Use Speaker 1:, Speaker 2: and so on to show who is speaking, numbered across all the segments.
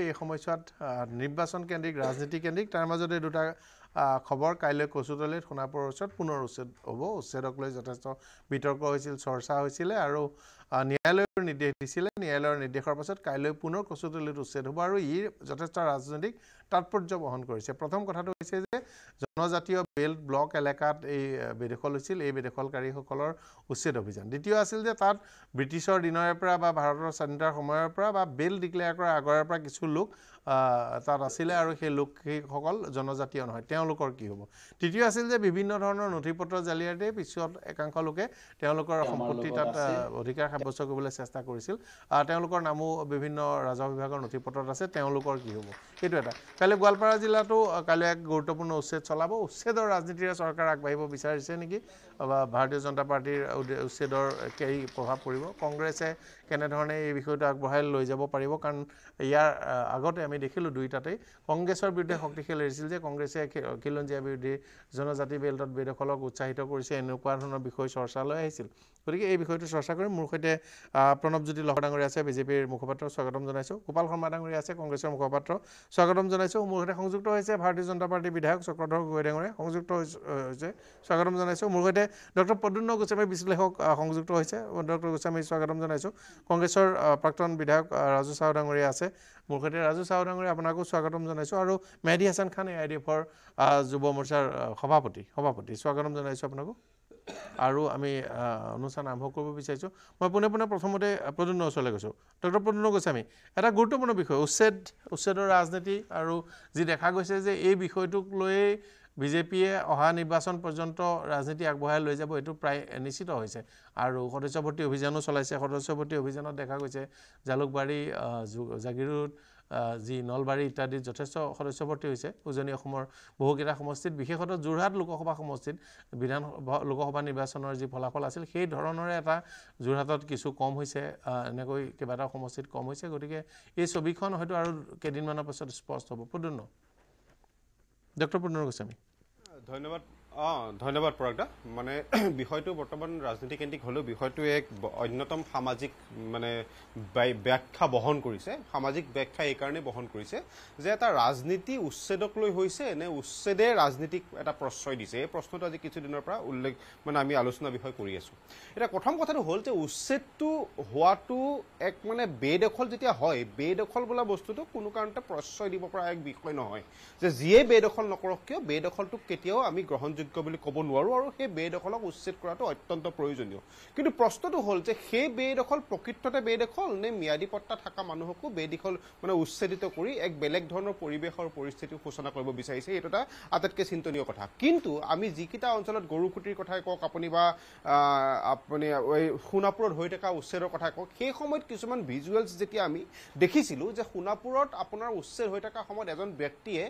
Speaker 1: এই সময়ছোৱাত নিৰ্বাচন কেন্দ্ৰিক ৰাজনীতি কেন্দ্ৰিক তাৰ মাজতে দুটা খবৰ কাইলৈ কচুতলিত সোণাপুৰৰ ওচৰত পুনৰ উচ্ছেদ হ'ব উচ্ছেদক লৈ যথেষ্ট বিতৰ্ক হৈছিল চৰ্চা হৈছিলে আৰু ন্যায়ালয়ৰ নিৰ্দেশ দিছিলে ন্যায়ালয়ৰ নিৰ্দেশৰ পাছত কাইলৈ পুনৰ কচুতলিত উচ্ছেদ হ'ব আৰু ই যথেষ্ট ৰাজনৈতিক তাৎপৰ্য বহন কৰিছে প্ৰথম কথাটো হৈছে যে জনজাতীয় বেল ব্লক এলেকাত এই বেদখল হৈছিল এই বেদখলকাৰীসকলৰ উচ্ছেদ অভিযান দ্বিতীয় আছিল যে তাত ব্ৰিটিছৰ দিনৰে পৰা বা ভাৰতৰ স্বাধীনতাৰ সময়ৰ পৰা বা বেল ডিক্লেয়াৰ কৰাৰ আগৰ পৰা কিছু লোক তাত আছিলে আৰু সেই লোকসকল জনজাতীয় নহয় তেওঁলোকৰ কি হ'ব তৃতীয় আছিল যে বিভিন্ন ধৰণৰ নথি পত্ৰ জালিয়াতে পিছত একাংশ লোকে তেওঁলোকৰ সম্পত্তি তাত অধিকাৰ সাব্যস্ত কৰিবলৈ চেষ্টা কৰিছিল তেওঁলোকৰ নামো বিভিন্ন ৰাজহ বিভাগৰ নথি পত্ৰত আছে তেওঁলোকৰ কি হ'ব সেইটো এটা কাইলৈ গোৱালপাৰা জিলাতো কাইলৈ এক গুৰুত্বপূৰ্ণ উচ্ছেদ চলাব উচ্ছেদৰ ৰাজনীতিৰে চৰকাৰ আগবাঢ়িব বিচাৰিছে নেকি বা ভাৰতীয় জনতা পাৰ্টীৰ উচ্ছেদৰ কেৰি প্ৰভাৱ পৰিব কংগ্ৰেছে কেনেধৰণে এই বিষয়টো আগবঢ়াই লৈ যাব পাৰিব কাৰণ ইয়াৰ আগতে আমি দেখিলোঁ দুয়োটাতেই কংগ্ৰেছৰ বিৰুদ্ধে শক্তিশালী হৈছিল যে কংগ্ৰেছে খিলঞ্জীয়া বিৰোধী জনজাতি বেল্টত বেদখলক উৎসাহিত কৰিছে এনেকুৱা ধৰণৰ বিষয় চৰ্চা লৈ আহিছিল গতিকে এই বিষয়টো চৰ্চা কৰি মোৰ সৈতে প্ৰণৱজ্যোতি লহৰ ডাঙৰীয়া আছে বিজেপিৰ মুখপাত্ৰ স্বাগতম জনাইছোঁ গোপাল শৰ্মা ডাঙৰীয়া আছে কংগ্ৰেছৰ মুখপাত্ৰ স্বাগতম জনাইছোঁ মোৰ সৈতে সংযুক্ত হৈছে ভাৰতীয় জনতা পাৰ্টীৰ বিধায়ক চক্ৰধৰ গগৈ ডাঙৰীয়া সংযুক্ত হৈছে স্বাগতম জনাইছোঁ মোৰ সৈতে ডক্টৰ প্ৰদ্যুন্ন গোস্বামী বিশ্লেষক সংযুক্ত হৈছে ডক্টৰ গোস্বামী স্বাগতম জনাইছোঁ কংগ্ৰেছৰ প্ৰাক্তন বিধায়ক ৰাজু চাহ ডাঙৰীয়া আছে মোৰ সৈতে ৰাজু চাহ ডাঙৰীয়া আপোনাকো স্বাগতম জনাইছোঁ আৰু Mehdi Hasan Khan A I D এফৰ যুৱ মৰ্চাৰ সভাপতি সভাপতি স্বাগতম জনাইছোঁ আপোনাকো আৰু আমি অনুষ্ঠান আৰম্ভ কৰিব বিচাৰিছোঁ মই পোনে পোনে প্ৰথমতে প্ৰদ্যুন্ন ওচৰলৈ গৈছোঁ ডক্টৰ প্ৰদ্যুন্ন গৈছে আমি এটা গুৰুত্বপূৰ্ণ বিষয় উচ্ছেদ উচ্ছেদৰ ৰাজনীতি আৰু যি দেখা গৈছে যে এই বিষয়টোক লৈয়ে বিজেপিয়ে অহা নিৰ্বাচন পৰ্যন্ত ৰাজনীতি আগবঢ়াই লৈ যাব এইটো প্ৰায় নিশ্চিত হৈছে আৰু সদস্য ভৰ্তি অভিযানো চলাইছে সদস্য ভৰ্তি অভিযানত দেখা গৈছে জালুকবাৰী জাগিৰোড যি নলবাৰী ইত্যাদিত যথেষ্ট সদস্য ভৰ্তি হৈছে উজনি অসমৰ বহুকেইটা সমষ্টিত বিশেষত যোৰহাট লোকসভা সমষ্টিত বিধানসভা লোকসভা নিৰ্বাচনৰ যি ফলাফল আছিল সেই ধৰণৰে এটা যোৰহাটত কিছু কম হৈছে এনেকৈ কেইবাটাও সমষ্টিত কম হৈছে গতিকে এই ছবিখন হয়তো আৰু কেইদিনমানৰ পাছত স্পষ্ট হ'ব পূৰ্ণ ডক্টৰ পূৰ্ণ গোস্বামী
Speaker 2: ধন্যবাদ অঁ ধন্যবাদ পৰাগদা মানে বিষয়টো বৰ্তমান ৰাজনীতি কেন্দ্ৰিক হ'লেও বিষয়টো এক অন্যতম সামাজিক মানে ব্যাখ্যা বহন কৰিছে সামাজিক ব্যাখ্যা এইকাৰণেই বহন কৰিছে যে এটা ৰাজনীতি উচ্ছেদক লৈ হৈছে নে উচ্ছেদে ৰাজনীতিক এটা প্ৰশ্ৰয় দিছে এই প্ৰশ্নটো আজি কিছুদিনৰ পৰা উল্লেখ মানে আমি আলোচনা বিষয় কৰি আছোঁ এতিয়া প্ৰথম কথাটো হ'ল যে উচ্ছেদটো হোৱাটো এক মানে বেদখল যেতিয়া হয় বেদখল বোলা বস্তুটো কোনো কাৰণতে প্ৰশ্ৰয় দিব পৰা এক বিষয় নহয় যে যিয়ে বেদখল নকৰক কিয় বেদখলটোক কেতিয়াও আমি গ্ৰহণযোগ্য যোগ্য বুলি ক'ব নোৱাৰোঁ আৰু সেই বেদখলক উচ্ছেদ কৰাটো অত্যন্ত প্ৰয়োজনীয় কিন্তু প্ৰশ্নটো হ'ল যে সেই বেদখল প্ৰকৃততে বেদখল নে ম্যাদী পত্তা থকা মানুহকো বেদিখল মানে উচ্ছেদিত কৰি এক বেলেগ ধৰণৰ পৰিৱেশ পৰিস্থিতি সূচনা কৰিব বিচাৰিছে এইটো এটা আটাইতকৈ চিন্তনীয় কথা কিন্তু আমি যিকেইটা অঞ্চলত গৰু খুটিৰ কথাই কওক আপুনি বা আপুনি এই সোণাপুৰত হৈ থকা উচ্ছেদৰ কথাই কওক সেই সময়ত কিছুমান ভিজুৱেলছ যেতিয়া আমি দেখিছিলোঁ যে সোণাপুৰত আপোনাৰ উচ্ছেদ হৈ থকা সময়ত এজন ব্যক্তিয়ে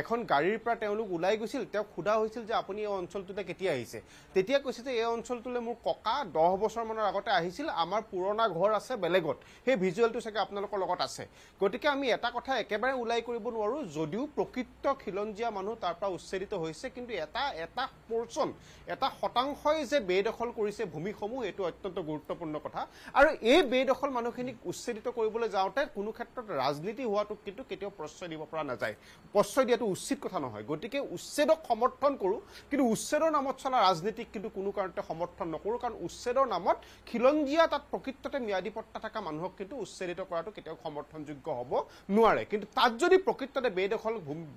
Speaker 2: এখন গাড়ীৰ পৰা তেওঁলোক ওলাই গৈছিল তেওঁক সোধা হৈছিল যে আপুনি আপুনি এই অঞ্চলটোতে কেতিয়া আহিছে তেতিয়া কৈছে যে এই অঞ্চলটোলৈ মোৰ ককা দহ বছৰমানৰ আগতে আহিছিল আমাৰ পুৰণা ঘৰ আছে বেলেগত সেই ভিজুৱেলটো চাগে আপোনালোকৰ লগত আছে গতিকে আমি এটা কথা একেবাৰে ওলাই কৰিব নোৱাৰোঁ যদিও প্ৰকৃত খিলঞ্জীয়া মানুহ তাৰ পৰা উচ্চেদিত হৈছে কিন্তু এটা এটা পৰ্চন এটা শতাংশই যে বেদখল কৰিছে ভূমিসমূহ এইটো অত্যন্ত গুৰুত্বপূৰ্ণ কথা আৰু এই বেদখল মানুহখিনিক উচ্ছেদিত কৰিবলৈ যাওঁতে কোনো ক্ষেত্ৰত ৰাজনীতি হোৱাটো কিন্তু কেতিয়াও প্ৰশ্ৰয় দিব পৰা নাযায় প্ৰশ্ৰয় দিয়াটো উচিত কথা নহয় গতিকে উচ্ছেদক সমৰ্থন কৰোঁ কিন্তু উচ্ছেদৰ নামত চলা ৰাজনীতিক কিন্তু কোনো কাৰণতে সমৰ্থন নকৰোঁ কাৰণ উচ্ছেদৰ নামত খিলঞ্জীয়া তাত প্ৰকৃততে ম্যাদী পত্তা থকা মানুহক কিন্তু উচ্ছেদিত কৰাটো কেতিয়াও সমৰ্থনযোগ্য হ'ব নোৱাৰে কিন্তু তাত যদি প্ৰকৃততে বেদখল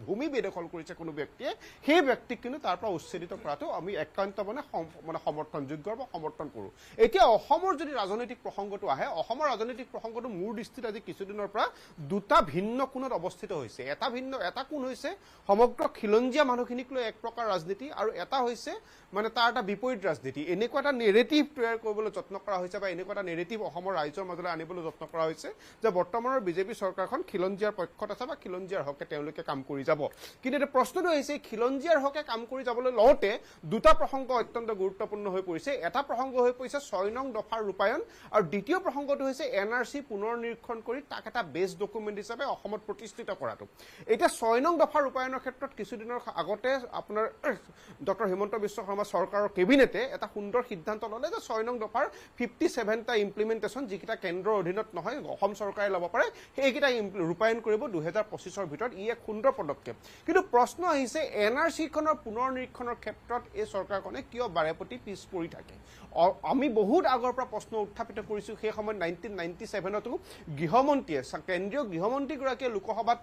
Speaker 2: ভূমি বেদখল কৰিছে কোনো ব্যক্তিয়ে সেই ব্যক্তিক কিন্তু তাৰ পৰা উচ্ছেদিত কৰাটো আমি একান্ত মানে মানে সমৰ্থনযোগ্য বা সমৰ্থন কৰোঁ এতিয়া অসমৰ যদি ৰাজনৈতিক প্ৰসংগটো আহে অসমৰ ৰাজনৈতিক প্ৰসংগটো মোৰ দৃষ্টিত আজি কিছুদিনৰ পৰা দুটা ভিন্ন কোণত অৱস্থিত হৈছে এটা ভিন্ন এটা কোণ হৈছে সমগ্ৰ খিলঞ্জীয়া মানুহখিনিক লৈ এক প্ৰকাৰ ৰাজনীতি আৰু এটা হৈছে মানে তাৰ এটা বিপৰীত ৰাজনীতি এনেকুৱা এটা নেৰেটিভ তৈয়াৰ কৰিবলৈ যত্ন কৰা হৈছে বা এনেকুৱা এটা নেৰেটিভ অসমৰ ৰাইজৰ মাজলৈ আনিবলৈ যত্ন কৰা হৈছে যে বৰ্তমানৰ বিজেপি চৰকাৰখন খিলঞ্জীয়াৰ পক্ষত আছে বা খিলঞ্জীয়াৰ হকে তেওঁলোকে কাম কৰি যাব কিন্তু এতিয়া প্ৰশ্নটো হৈছে খিলঞ্জীয়াৰ হকে কাম কৰি যাবলৈ লওঁতে দুটা প্ৰসংগ অত্যন্ত গুৰুত্বপূৰ্ণ হৈ পৰিছে এটা প্ৰসংগ হৈ পৰিছে ছয় নং দফাৰ ৰূপায়ণ আৰু দ্বিতীয় প্ৰসংগটো হৈছে এন আৰ চি পুনৰ নিৰীক্ষণ কৰি তাক এটা বেষ্ট ডকুমেণ্ট হিচাপে অসমত প্ৰতিষ্ঠিত কৰাটো এতিয়া ছয় নং দফা ৰূপায়ণৰ ক্ষেত্ৰত কিছুদিনৰ আগতে আপোনাৰ ডক্টৰ হিমন্ত বিশ্ব শৰ্মা চৰকাৰৰ কেবিনেটে এটা সুন্দৰ সিদ্ধান্ত ল'লে যে ছয় নং দফাৰ ফিফটি চেভেনটা ইমপ্লিমেণ্টেশ্যন যিকেইটা কেন্দ্ৰৰ অধীনত নহয় অসম চৰকাৰে ল'ব পাৰে সেইকেইটা ৰূপায়ণ কৰিব দুহেজাৰ পঁচিছৰ ভিতৰত ই এক সুন্দৰ পদক্ষেপ কিন্তু প্ৰশ্ন আহিছে এন আৰ চিখনৰ পুনৰ নিৰীক্ষণৰ ক্ষেত্ৰত এই চৰকাৰখনে কিয় বাৰে প্ৰতি পিছ পৰি থাকে আমি বহুত আগৰ পৰা প্ৰশ্ন উত্থাপিত কৰিছোঁ সেই সময়ত নাইনটিন নাইনটি ছেভেনতো গৃহমন্ত্ৰীয়ে কেন্দ্ৰীয় গৃহমন্ত্ৰীগৰাকীয়ে লোকসভাত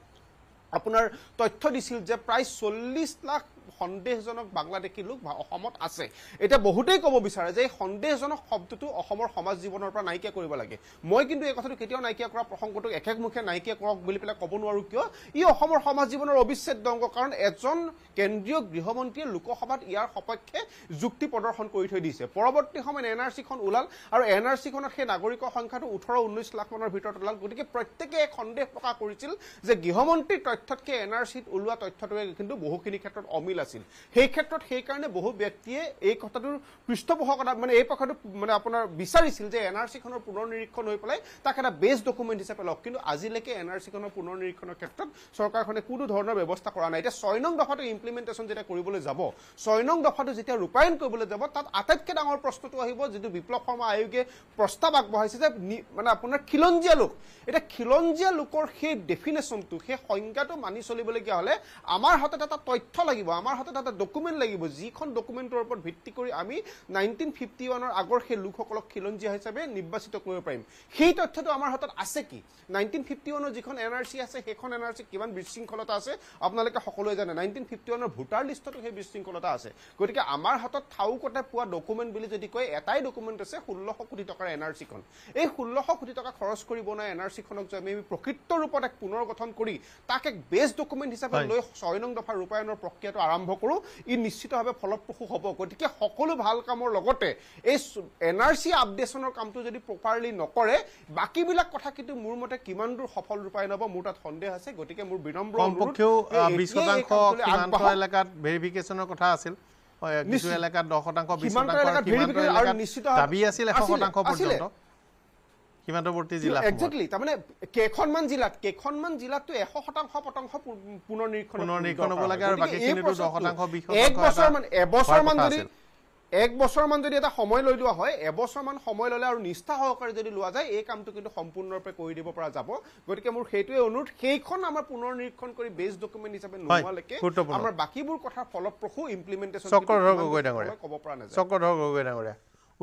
Speaker 2: আপোনাৰ তথ্য দিছিল যে প্ৰায় চল্লিছ লাখ সন্দেহজনক বাংলাদেশী লোক অসমত আছে এতিয়া বহুতেই ক'ব বিচাৰে যে এই সন্দেহজনক শব্দটো অসমৰ সমাজ জীৱনৰ পৰা নাইকিয়া কৰিব লাগে মই কিন্তু এই কথাটো কেতিয়াও নাইকিয়া কৰা প্ৰসংগটোক একে নাইকিয়া কৰক বুলি পেলাই ক'ব নোৱাৰোঁ কিয় ই অসমৰ সমাজ জীৱনৰ অবিচ্ছেদ্য অংগ কাৰণ এজন কেন্দ্ৰীয় গৃহমন্ত্ৰীয়ে লোকসভাত ইয়াৰ সপক্ষে যুক্তি প্ৰদৰ্শন কৰি থৈ দিছে পৰৱৰ্তী সময়ত এন আৰ চিখন ওলাল আৰু এন আৰ চিখনত সেই নাগৰিকৰ সংখ্যাটো ওঠৰ লাখ মানৰ ভিতৰত ওলাল গতিকে প্ৰত্যেকে এক সন্দেহ প্ৰকাশ কৰিছিল যে গৃহমন্ত্ৰীৰ তথ্যতকৈ এন আৰ চিত ওলোৱা তথ্যটোৱে কিন্তু বহুখিনি ক্ষেত্ৰত অমিল আছে আছিল সেই ক্ষেত্ৰত সেইকাৰণে বহু ব্যক্তিয়ে এই কথাটোৰ পৃষ্ঠপোষকতা মানে এই পক্ষটো মানে আপোনাৰ বিচাৰিছিল যে এন আৰ চিখনৰ পুনৰ নিৰীক্ষণ হৈ পেলাই তাক এটা বেষ্ট ডকুমেণ্ট হিচাপে লওক কিন্তু আজিলৈকে এন আৰ চিখনৰ পুনৰ নিৰীক্ষণৰ ক্ষেত্ৰত চৰকাৰখনে কোনো ধৰণৰ ব্যৱস্থা কৰা নাই এতিয়া ছয় নং দফাটো ইমপ্লিমেণ্টেশ্যন যেতিয়া কৰিবলৈ যাব ছয় নং দফাটো যেতিয়া ৰূপায়ণ কৰিবলৈ যাব তাত আটাইতকৈ ডাঙৰ প্ৰশ্নটো আহিব যিটো বিপ্লৱ শৰ্মা আয়োগে প্ৰস্তাৱ আগবঢ়াইছে যে মানে আপোনাৰ খিলঞ্জীয়া লোক এতিয়া খিলঞ্জীয়া লোকৰ সেই ডেফিনেশ্যনটো সেই সংজ্ঞাটো মানি চলিবলগীয়া হ'লে আমাৰ হাতত এটা তথ্য লাগিব আমাৰ হাতত এটা ডকুমেণ্ট লাগিব যিখন ডকুমেণ্টৰ ওপৰত ভিত্তি কৰি আমি নাইনটিন ফিফটি আগৰ সেই লোকসকলক খিলঞ্জীয়া হিচাপে নিৰ্বাচিত কৰিব পাৰিম সেই তথ্যটো আমাৰ হাতত আছে কি নাইনটিন ফিফটি ওৱানৰ যিখন এন আৰ চি আছে সেইখন এন আৰ চি কিমান বিশৃংখলতা আছে আপোনালোকে সকলোৱে জানে নাইনটিন ফিফটি ভোটাৰ লিষ্টতো সেই বিশৃংখলতা আছে গতিকে আমাৰ হাতত থাউকতে পোৱা ডকুমেণ্ট বুলি যদি কয় এটাই ডকুমেণ্ট আছে ষোল্লশ কোটি টকাৰ এন আৰ চিখন এই ষোল্লশ কোটি টকা খৰচ কৰি বনাই এন আৰ চিখনক যে আমি প্ৰকৃত ৰূপত এক পুনৰ গঠন কৰি তাক এক বেছ ডকুমেণ্ট হিচাপে লৈ ছয় নং দফা ৰূপায়ণৰ প্ৰক্ৰিয়াটো আৰম্ভ আৰম্ভ কৰোঁ ই নিশ্চিতভাৱে ফলপ্ৰসূ হ'ব গতিকে সকলো ভাল কামৰ লগতে এই এন আৰ চি আপডেশ্যনৰ কামটো যদি প্ৰপাৰলি নকৰে বাকীবিলাক কথা কিন্তু মোৰ মতে কিমান দূৰ সফল ৰূপায়ণ হ'ব মোৰ তাত সন্দেহ আছে গতিকে মোৰ বিনম্ৰ অনুৰোধেও বিশ শতাংশ
Speaker 1: এলেকাত ভেৰিফিকেশ্যনৰ কথা আছিল শতাংশ দাবী আছিল এশ শতাংশ পৰ্যন্ত সীমান্তৱৰ্তী জিলা এক্সেক্টলি
Speaker 2: তাৰমানে কেইখনমান জিলাত কেইখনমান জিলাততো এশ শতাংশ পতংশ পুনৰ নিৰীক্ষণ হ'ব লাগে এক বছৰমান যদি এটা সময় লৈ লোৱা হয় এবছৰমান সময় ল'লে আৰু নিষ্ঠা সহকাৰে যদি লোৱা যায় এই কামটো কিন্তু সম্পূৰ্ণৰূপে কৰি দিব পৰা যাব গতিকে মোৰ সেইটোৱে অনুৰোধ সেইখন আমাৰ পুনৰ নিৰীক্ষণ কৰি বেছ ডকুমেণ্ট হিচাপে নোহোৱালৈকে আমাৰ বাকীবোৰ কথা ফলপ্ৰসূ ইমপ্লিমেণ্টেশ্যন চক্ৰধৰ গগৈ ডাঙৰীয়া ক'ব পৰা নাযায়
Speaker 1: চক্ৰধৰ গগৈ ডাঙৰীয়া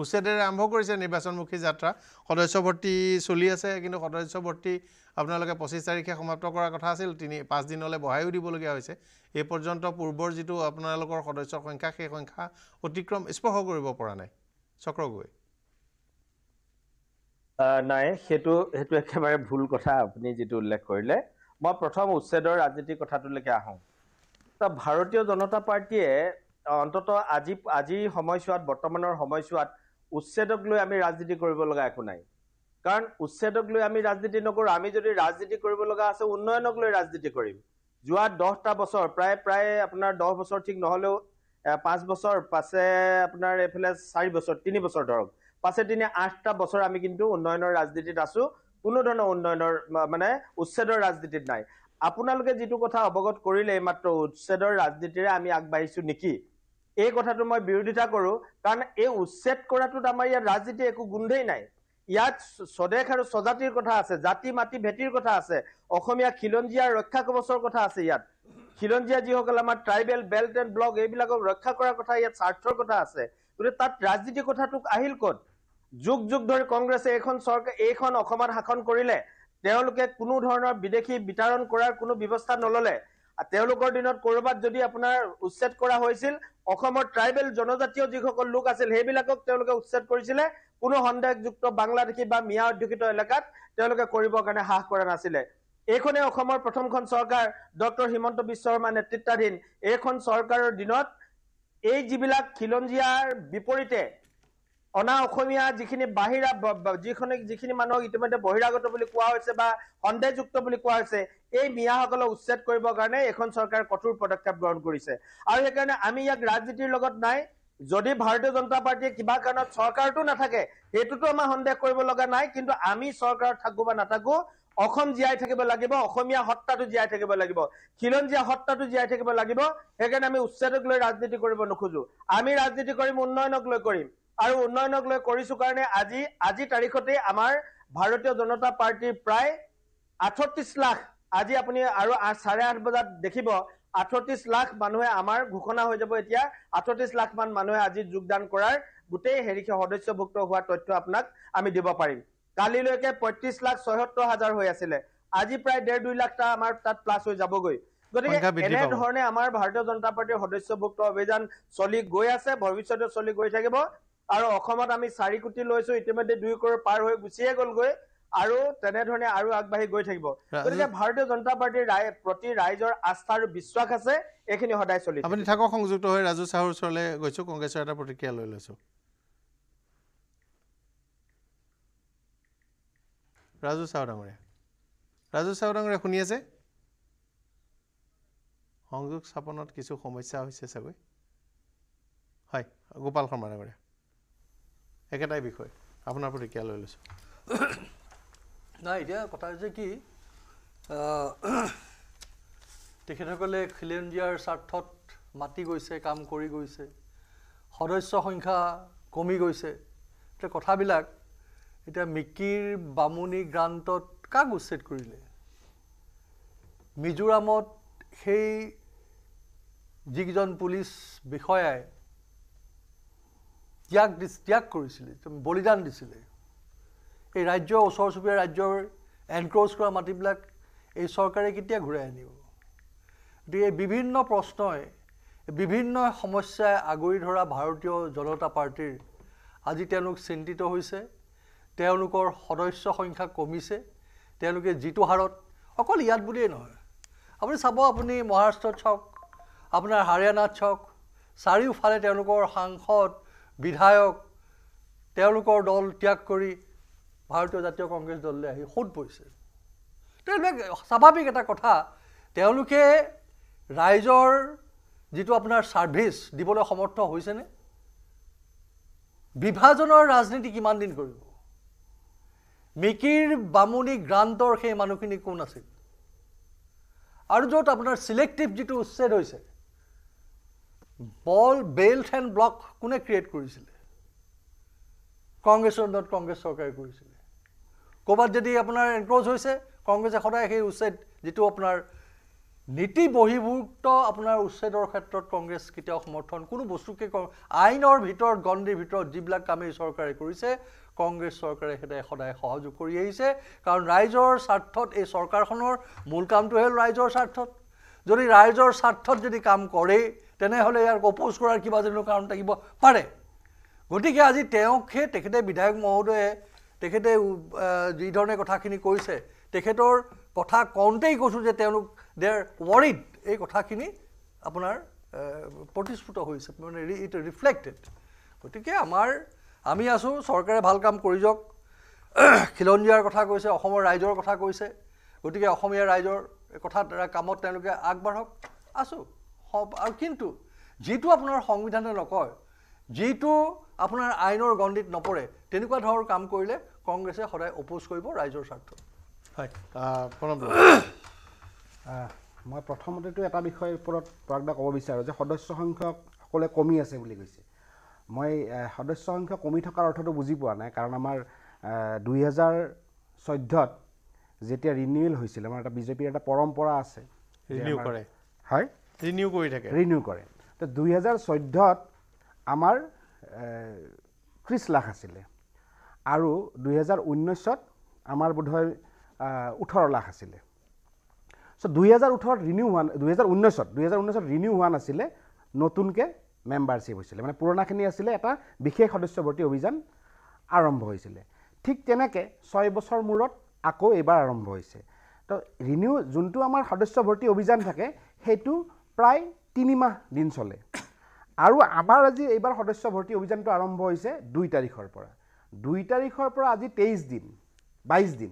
Speaker 1: উচ্ছেদেৰে আৰম্ভ কৰিছে নিৰ্বাচনমুখী যাত্ৰা সদস্য ভৰ্তি চলি আছে কিন্তু সদস্য ভৰ্তি আপোনালোকে পঁচিছ তাৰিখে সমাপ্ত কৰাৰ কথা আছিল তিনি পাঁচদিনলৈ বহায়ো দিবলগীয়া হৈছে এই পৰ্যন্ত পূৰ্বৰ যিটো আপোনালোকৰ সদস্যৰ সংখ্যা সেই সংখ্যা অতিক্ৰম স্পৰ্শ কৰিব পৰা নাই চক্ৰগৈ
Speaker 3: নাই সেইটো সেইটো একেবাৰে ভুল কথা আপুনি যিটো উল্লেখ কৰিলে মই প্ৰথম উচ্ছেদৰ ৰাজনীতিৰ কথাটোলৈকে আহোঁ ভাৰতীয় জনতা পাৰ্টীয়ে অন্ততঃ আজি আজিৰ সময়ছোৱাত বৰ্তমানৰ সময়ছোৱাত উচ্ছেদক লৈ আমি ৰাজনীতি কৰিব লগা একো নাই কাৰণ উচ্ছেদক লৈ আমি ৰাজনীতি নকৰোঁ আমি যদি ৰাজনীতি কৰিব লগা আছে উন্নয়নক লৈ ৰাজনীতি কৰিম যোৱা দহটা বছৰ প্ৰায় প্ৰায় আপোনাৰ দহ বছৰ ঠিক নহ'লেও পাঁচ বছৰ পাছে আপোনাৰ এইফালে চাৰি বছৰ তিনি বছৰ ধৰক পাছে তিনি আঠটা বছৰ আমি কিন্তু উন্নয়নৰ ৰাজনীতিত আছো কোনো ধৰণৰ উন্নয়নৰ মানে উচ্ছেদৰ ৰাজনীতিত নাই আপোনালোকে যিটো কথা অৱগত কৰিলে এইমাত্ৰ উচ্ছেদৰ ৰাজনীতিৰে আমি আগবাঢ়িছো নেকি এই কথাটো মই বিৰোধিতা কৰো কাৰণ এই উচ্ছেদ কৰাটোত আমাৰ ইয়াত ৰাজনীতি একো গোন্ধেই নাই ইয়াত স্বদেশ আৰু স্বজাতিৰ কথা আছে জাতি মাটি ভেটিৰ কথা আছে অসমীয়া খিলঞ্জীয়া ৰক্ষা কবচৰ কথা আছে ইয়াত খিলঞ্জীয়া যিসকল আমাৰ ট্ৰাইবেল বেল্ট এণ্ড ব্লক এইবিলাকক ৰক্ষা কৰাৰ কথা ইয়াত স্বাৰ্থৰ কথা আছে গতিকে তাত ৰাজনীতি কথাটোক আহিল ক'ত যুগ যুগ ধৰি কংগ্ৰেছে এইখন চৰকাৰ এইখন অসমত শাসন কৰিলে তেওঁলোকে কোনো ধৰণৰ বিদেশী বিতাৰণ কৰাৰ কোনো ব্যৱস্থা নললে তেওঁলোকৰ দিনত ক'ৰবাত যদি আপোনাৰ উচ্ছেদ কৰা হৈছিল অসমৰ ট্ৰাইবেল জনজাতীয় যিসকল লোক আছিল সেইবিলাকক তেওঁলোকে উচ্ছেদ কৰিছিলে কোনো সন্দেহযুক্ত বাংলাদেশী বা মিয়া অধ্যুষিত এলেকাত তেওঁলোকে কৰিবৰ কাৰণে হ্ৰাস কৰা নাছিলে এইখনে অসমৰ প্ৰথমখন চৰকাৰ ডক্টৰ হিমন্ত বিশ্ব শৰ্মা নেতৃত্বাধীন এইখন চৰকাৰৰ দিনত এই যিবিলাক খিলঞ্জীয়াৰ বিপৰীতে অনা অসমীয়া যিখিনি বাহিৰা যিখিনি যিখিনি মানুহক ইতিমধ্যে বহিৰাগত বুলি কোৱা হৈছে বা সন্দেহযুক্ত বুলি কোৱা হৈছে এই মিয়াসকলক উচ্ছেদ কৰিবৰ কাৰণে এইখন চৰকাৰে কঠোৰ পদক্ষেপ গ্ৰহণ কৰিছে আৰু সেইকাৰণে আমি ইয়াক ৰাজনীতিৰ লগত নাই যদি ভাৰতীয় জনতা পাৰ্টীয়ে কিবা কাৰণত চৰকাৰটো নাথাকে সেইটোতো আমাৰ সন্দেহ কৰিব লগা নাই কিন্তু আমি চৰকাৰত থাকো বা নাথাকো অসম জীয়াই থাকিব লাগিব অসমীয়া সত্তাটো জীয়াই থাকিব লাগিব খিলঞ্জীয়া সত্তাটো জীয়াই থাকিব লাগিব সেইকাৰণে আমি উচ্ছেদক লৈ ৰাজনীতি কৰিব নোখোজো আমি ৰাজনীতি কৰিম উন্নয়নক লৈ কৰিম আৰু উন্নয়নক লৈ কৰিছো কাৰণে আজি আজি তাৰিখতে আমাৰ ভাৰতীয় জনতা পাৰ্টীৰ প্ৰায় আঠত্ৰিশ লাখ আজি আপুনি আৰু চাৰে আঠ বজাত দেখিব আঠত্ৰিশ লাখ মানুহে আমাৰ ঘোষণা হৈ যাব এতিয়া আঠত্ৰিশ লাখমান মানুহে আজি যোগদান কৰাৰ গোটেই হেৰি সদস্যভুক্ত হোৱা তথ্য আপোনাক আমি দিব পাৰিম কালিলৈকে পঁয়ত্ৰিশ লাখ ছয়সত্তৰ হাজাৰ হৈ আছিলে আজি প্ৰায় ডেৰ দুই লাখ টা আমাৰ তাত প্লাছ হৈ যাবগৈ গতিকে এনেধৰণে আমাৰ ভাৰতীয় জনতা পাৰ্টীৰ সদস্যভুক্ত অভিযান চলি গৈ আছে ভৱিষ্যতেও চলি গৈ থাকিব আৰু অসমত আমি চাৰি কোটি লৈছো ইতিমধ্যে দুই কোটি পাৰ হৈ গুচিয়ে গলগৈ আৰু তেনেধৰণে আৰু আগবাঢ়ি গৈ থাকিব গতিকে ভাৰতীয় জনতা পাৰ্টীৰ ৰাই প্ৰতি ৰাইজৰ আস্থা আৰু বিশ্বাস আছে এইখিনি সদায় চলি আপুনি
Speaker 1: থাকক সংযুক্ত হৈ ৰাজু চাহৰ ওচৰলৈ গৈছো কংগ্ৰেছৰ এটা প্ৰতিক্ৰিয়া লৈ লৈছো ৰাজু চাহ ডাঙৰীয়া ৰাজু চাহ ডাঙৰীয়া শুনি আছে সংযোগ স্থাপনত কিছু সমস্যা হৈছে চাগৈ হয় গোপাল শৰ্মা ডাঙৰীয়া একেটাই বিষয় আপোনাৰ প্ৰতি কিয় লৈ লৈছোঁ
Speaker 4: নাই এতিয়া কথা হৈছে কি তেখেতসকলে খিলঞ্জীয়াৰ স্বাৰ্থত মাতি গৈছে কাম কৰি গৈছে সদস্য সংখ্যা কমি গৈছে এতিয়া কথাবিলাক এতিয়া মিকিৰ বামুণী গ্ৰান্তত কাক উচ্ছেদ কৰিলে মিজোৰামত সেই যিকেইজন পুলিচ বিষয়াই ত্যাগ দি ত্যাগ কৰিছিলে বলিদান দিছিলে এই ৰাজ্যৰ ওচৰ চুবুৰীয়া ৰাজ্যৰ এনক্ৰ'চ কৰা মাটিবিলাক এই চৰকাৰে কেতিয়া ঘূৰাই আনিব গতিকে বিভিন্ন প্ৰশ্নই বিভিন্ন সমস্যাই আগুৰি ধৰা ভাৰতীয় জনতা পাৰ্টীৰ আজি তেওঁলোক চিন্তিত হৈছে তেওঁলোকৰ সদস্য সংখ্যা কমিছে তেওঁলোকে যিটো হাৰত অকল ইয়াত বুলিয়েই নহয় আপুনি চাব আপুনি মহাৰাষ্ট্ৰত চাওক আপোনাৰ হাৰিয়ানাত চাওক চাৰিওফালে তেওঁলোকৰ সাংসদ বিধায়ক তেওঁলোকৰ দল ত্যাগ কৰি ভাৰতীয় জাতীয় কংগ্ৰেছ দললৈ আহি সোঁত পৰিছে তেওঁলোকে স্বাভাৱিক এটা কথা তেওঁলোকে ৰাইজৰ যিটো আপোনাৰ ছাৰ্ভিচ দিবলৈ সমৰ্থ হৈছেনে বিভাজনৰ ৰাজনীতি কিমান দিন কৰিব মিকিৰ বামুণী গ্ৰান্তৰ সেই মানুহখিনি কোন আছিল আৰু য'ত আপোনাৰ চিলেক্টিভ যিটো উচ্ছেদ হৈছে বল বেল্ট এণ্ড ব্লক কোনে ক্ৰিয়েট কৰিছিলে কংগ্ৰেছৰ দিনত কংগ্ৰেছ চৰকাৰে কৰিছিলে ক'ৰবাত যদি আপোনাৰ এনক্ৰ'জ হৈছে কংগ্ৰেছে সদায় সেই উচ্ছেদ যিটো আপোনাৰ নীতি বহিভূত আপোনাৰ উচ্ছেদৰ ক্ষেত্ৰত কংগ্ৰেছ কেতিয়াও সমৰ্থন কোনো বস্তুকে আইনৰ ভিতৰত গণ্ডীৰ ভিতৰত যিবিলাক কামেই চৰকাৰে কৰিছে কংগ্ৰেছ চৰকাৰে সেইদৰে সদায় সহযোগ কৰি আহিছে কাৰণ ৰাইজৰ স্বাৰ্থত এই চৰকাৰখনৰ মূল কামটো হ'ল ৰাইজৰ স্বাৰ্থত যদি ৰাইজৰ স্বাৰ্থত যদি কাম কৰেই তেনেহ'লে ইয়াক অপোজ কৰাৰ কিবা যেনো কাৰণ থাকিব পাৰে গতিকে আজি তেওঁকহে তেখেতে বিধায়ক মহোদয়ে তেখেতে যিধৰণে কথাখিনি কৈছে তেখেতৰ কথা কওঁতেই কৈছোঁ যে তেওঁলোক দেৰ ৱৰিড এই কথাখিনি আপোনাৰ প্ৰতিস্ফুট হৈছে মানে ইট ৰিফ্লেক্টেড গতিকে আমাৰ আমি আছোঁ চৰকাৰে ভাল কাম কৰি যাওক খিলঞ্জীয়াৰ কথা কৈছে অসমৰ ৰাইজৰ কথা কৈছে গতিকে অসমীয়া ৰাইজৰ কথা কামত তেওঁলোকে আগবাঢ়ক আছোঁ আৰু কিন্তু যিটো আপোনাৰ সংবিধানে নকয় যিটো আপোনাৰ আইনৰ গণ্ডিত নপৰে তেনেকুৱা ধৰণৰ কাম কৰিলে কংগ্ৰেছে সদায় অপোজ কৰিব ৰাইজৰ স্বাৰ্থ
Speaker 5: হয় মই প্ৰথমতেতো এটা বিষয়ৰ ওপৰত প্ৰাগদা ক'ব বিচাৰোঁ যে সদস্য সংখ্যক সকলোৱে কমি আছে বুলি কৈছে মই সদস্য সংখ্যক কমি থকাৰ অৰ্থটো বুজি পোৱা নাই কাৰণ আমাৰ দুহেজাৰ চৈধ্যত যেতিয়া ৰিনিউৱেল হৈছিল আমাৰ এটা বিজেপিৰ এটা পৰম্পৰা আছে ৰিনিউ কৰে হয় ৰিনিউ কৰি থাকে ৰিনিউ কৰে তো দুহেজাৰ চৈধ্যত আমাৰ ত্ৰিছ লাখ আছিলে আৰু দুহেজাৰ ঊনৈছত আমাৰ বোধহয় ওঠৰ লাখ আছিলে চ' দুহেজাৰ ওঠৰত ৰিনিউ হোৱা দুহেজাৰ ঊনৈছত দুহেজাৰ ঊনৈছত ৰিনিউ হোৱা নাছিলে নতুনকৈ মেম্বাৰশ্বিপ হৈছিলে মানে পুৰণাখিনি আছিলে এটা বিশেষ সদস্য ভৰ্তি অভিযান আৰম্ভ হৈছিলে ঠিক তেনেকৈ ছয় বছৰ মূৰত আকৌ এইবাৰ আৰম্ভ হৈছে তো ৰিনিউ যোনটো আমাৰ সদস্য ভৰ্তি অভিযান থাকে সেইটো প্ৰায় তিনি মাহ দিন চলে আৰু আমাৰ আজি এইবাৰ সদস্য ভৰ্তি অভিযানটো আৰম্ভ হৈছে দুই তাৰিখৰ পৰা দুই তাৰিখৰ পৰা আজি তেইছ দিন বাইছ দিন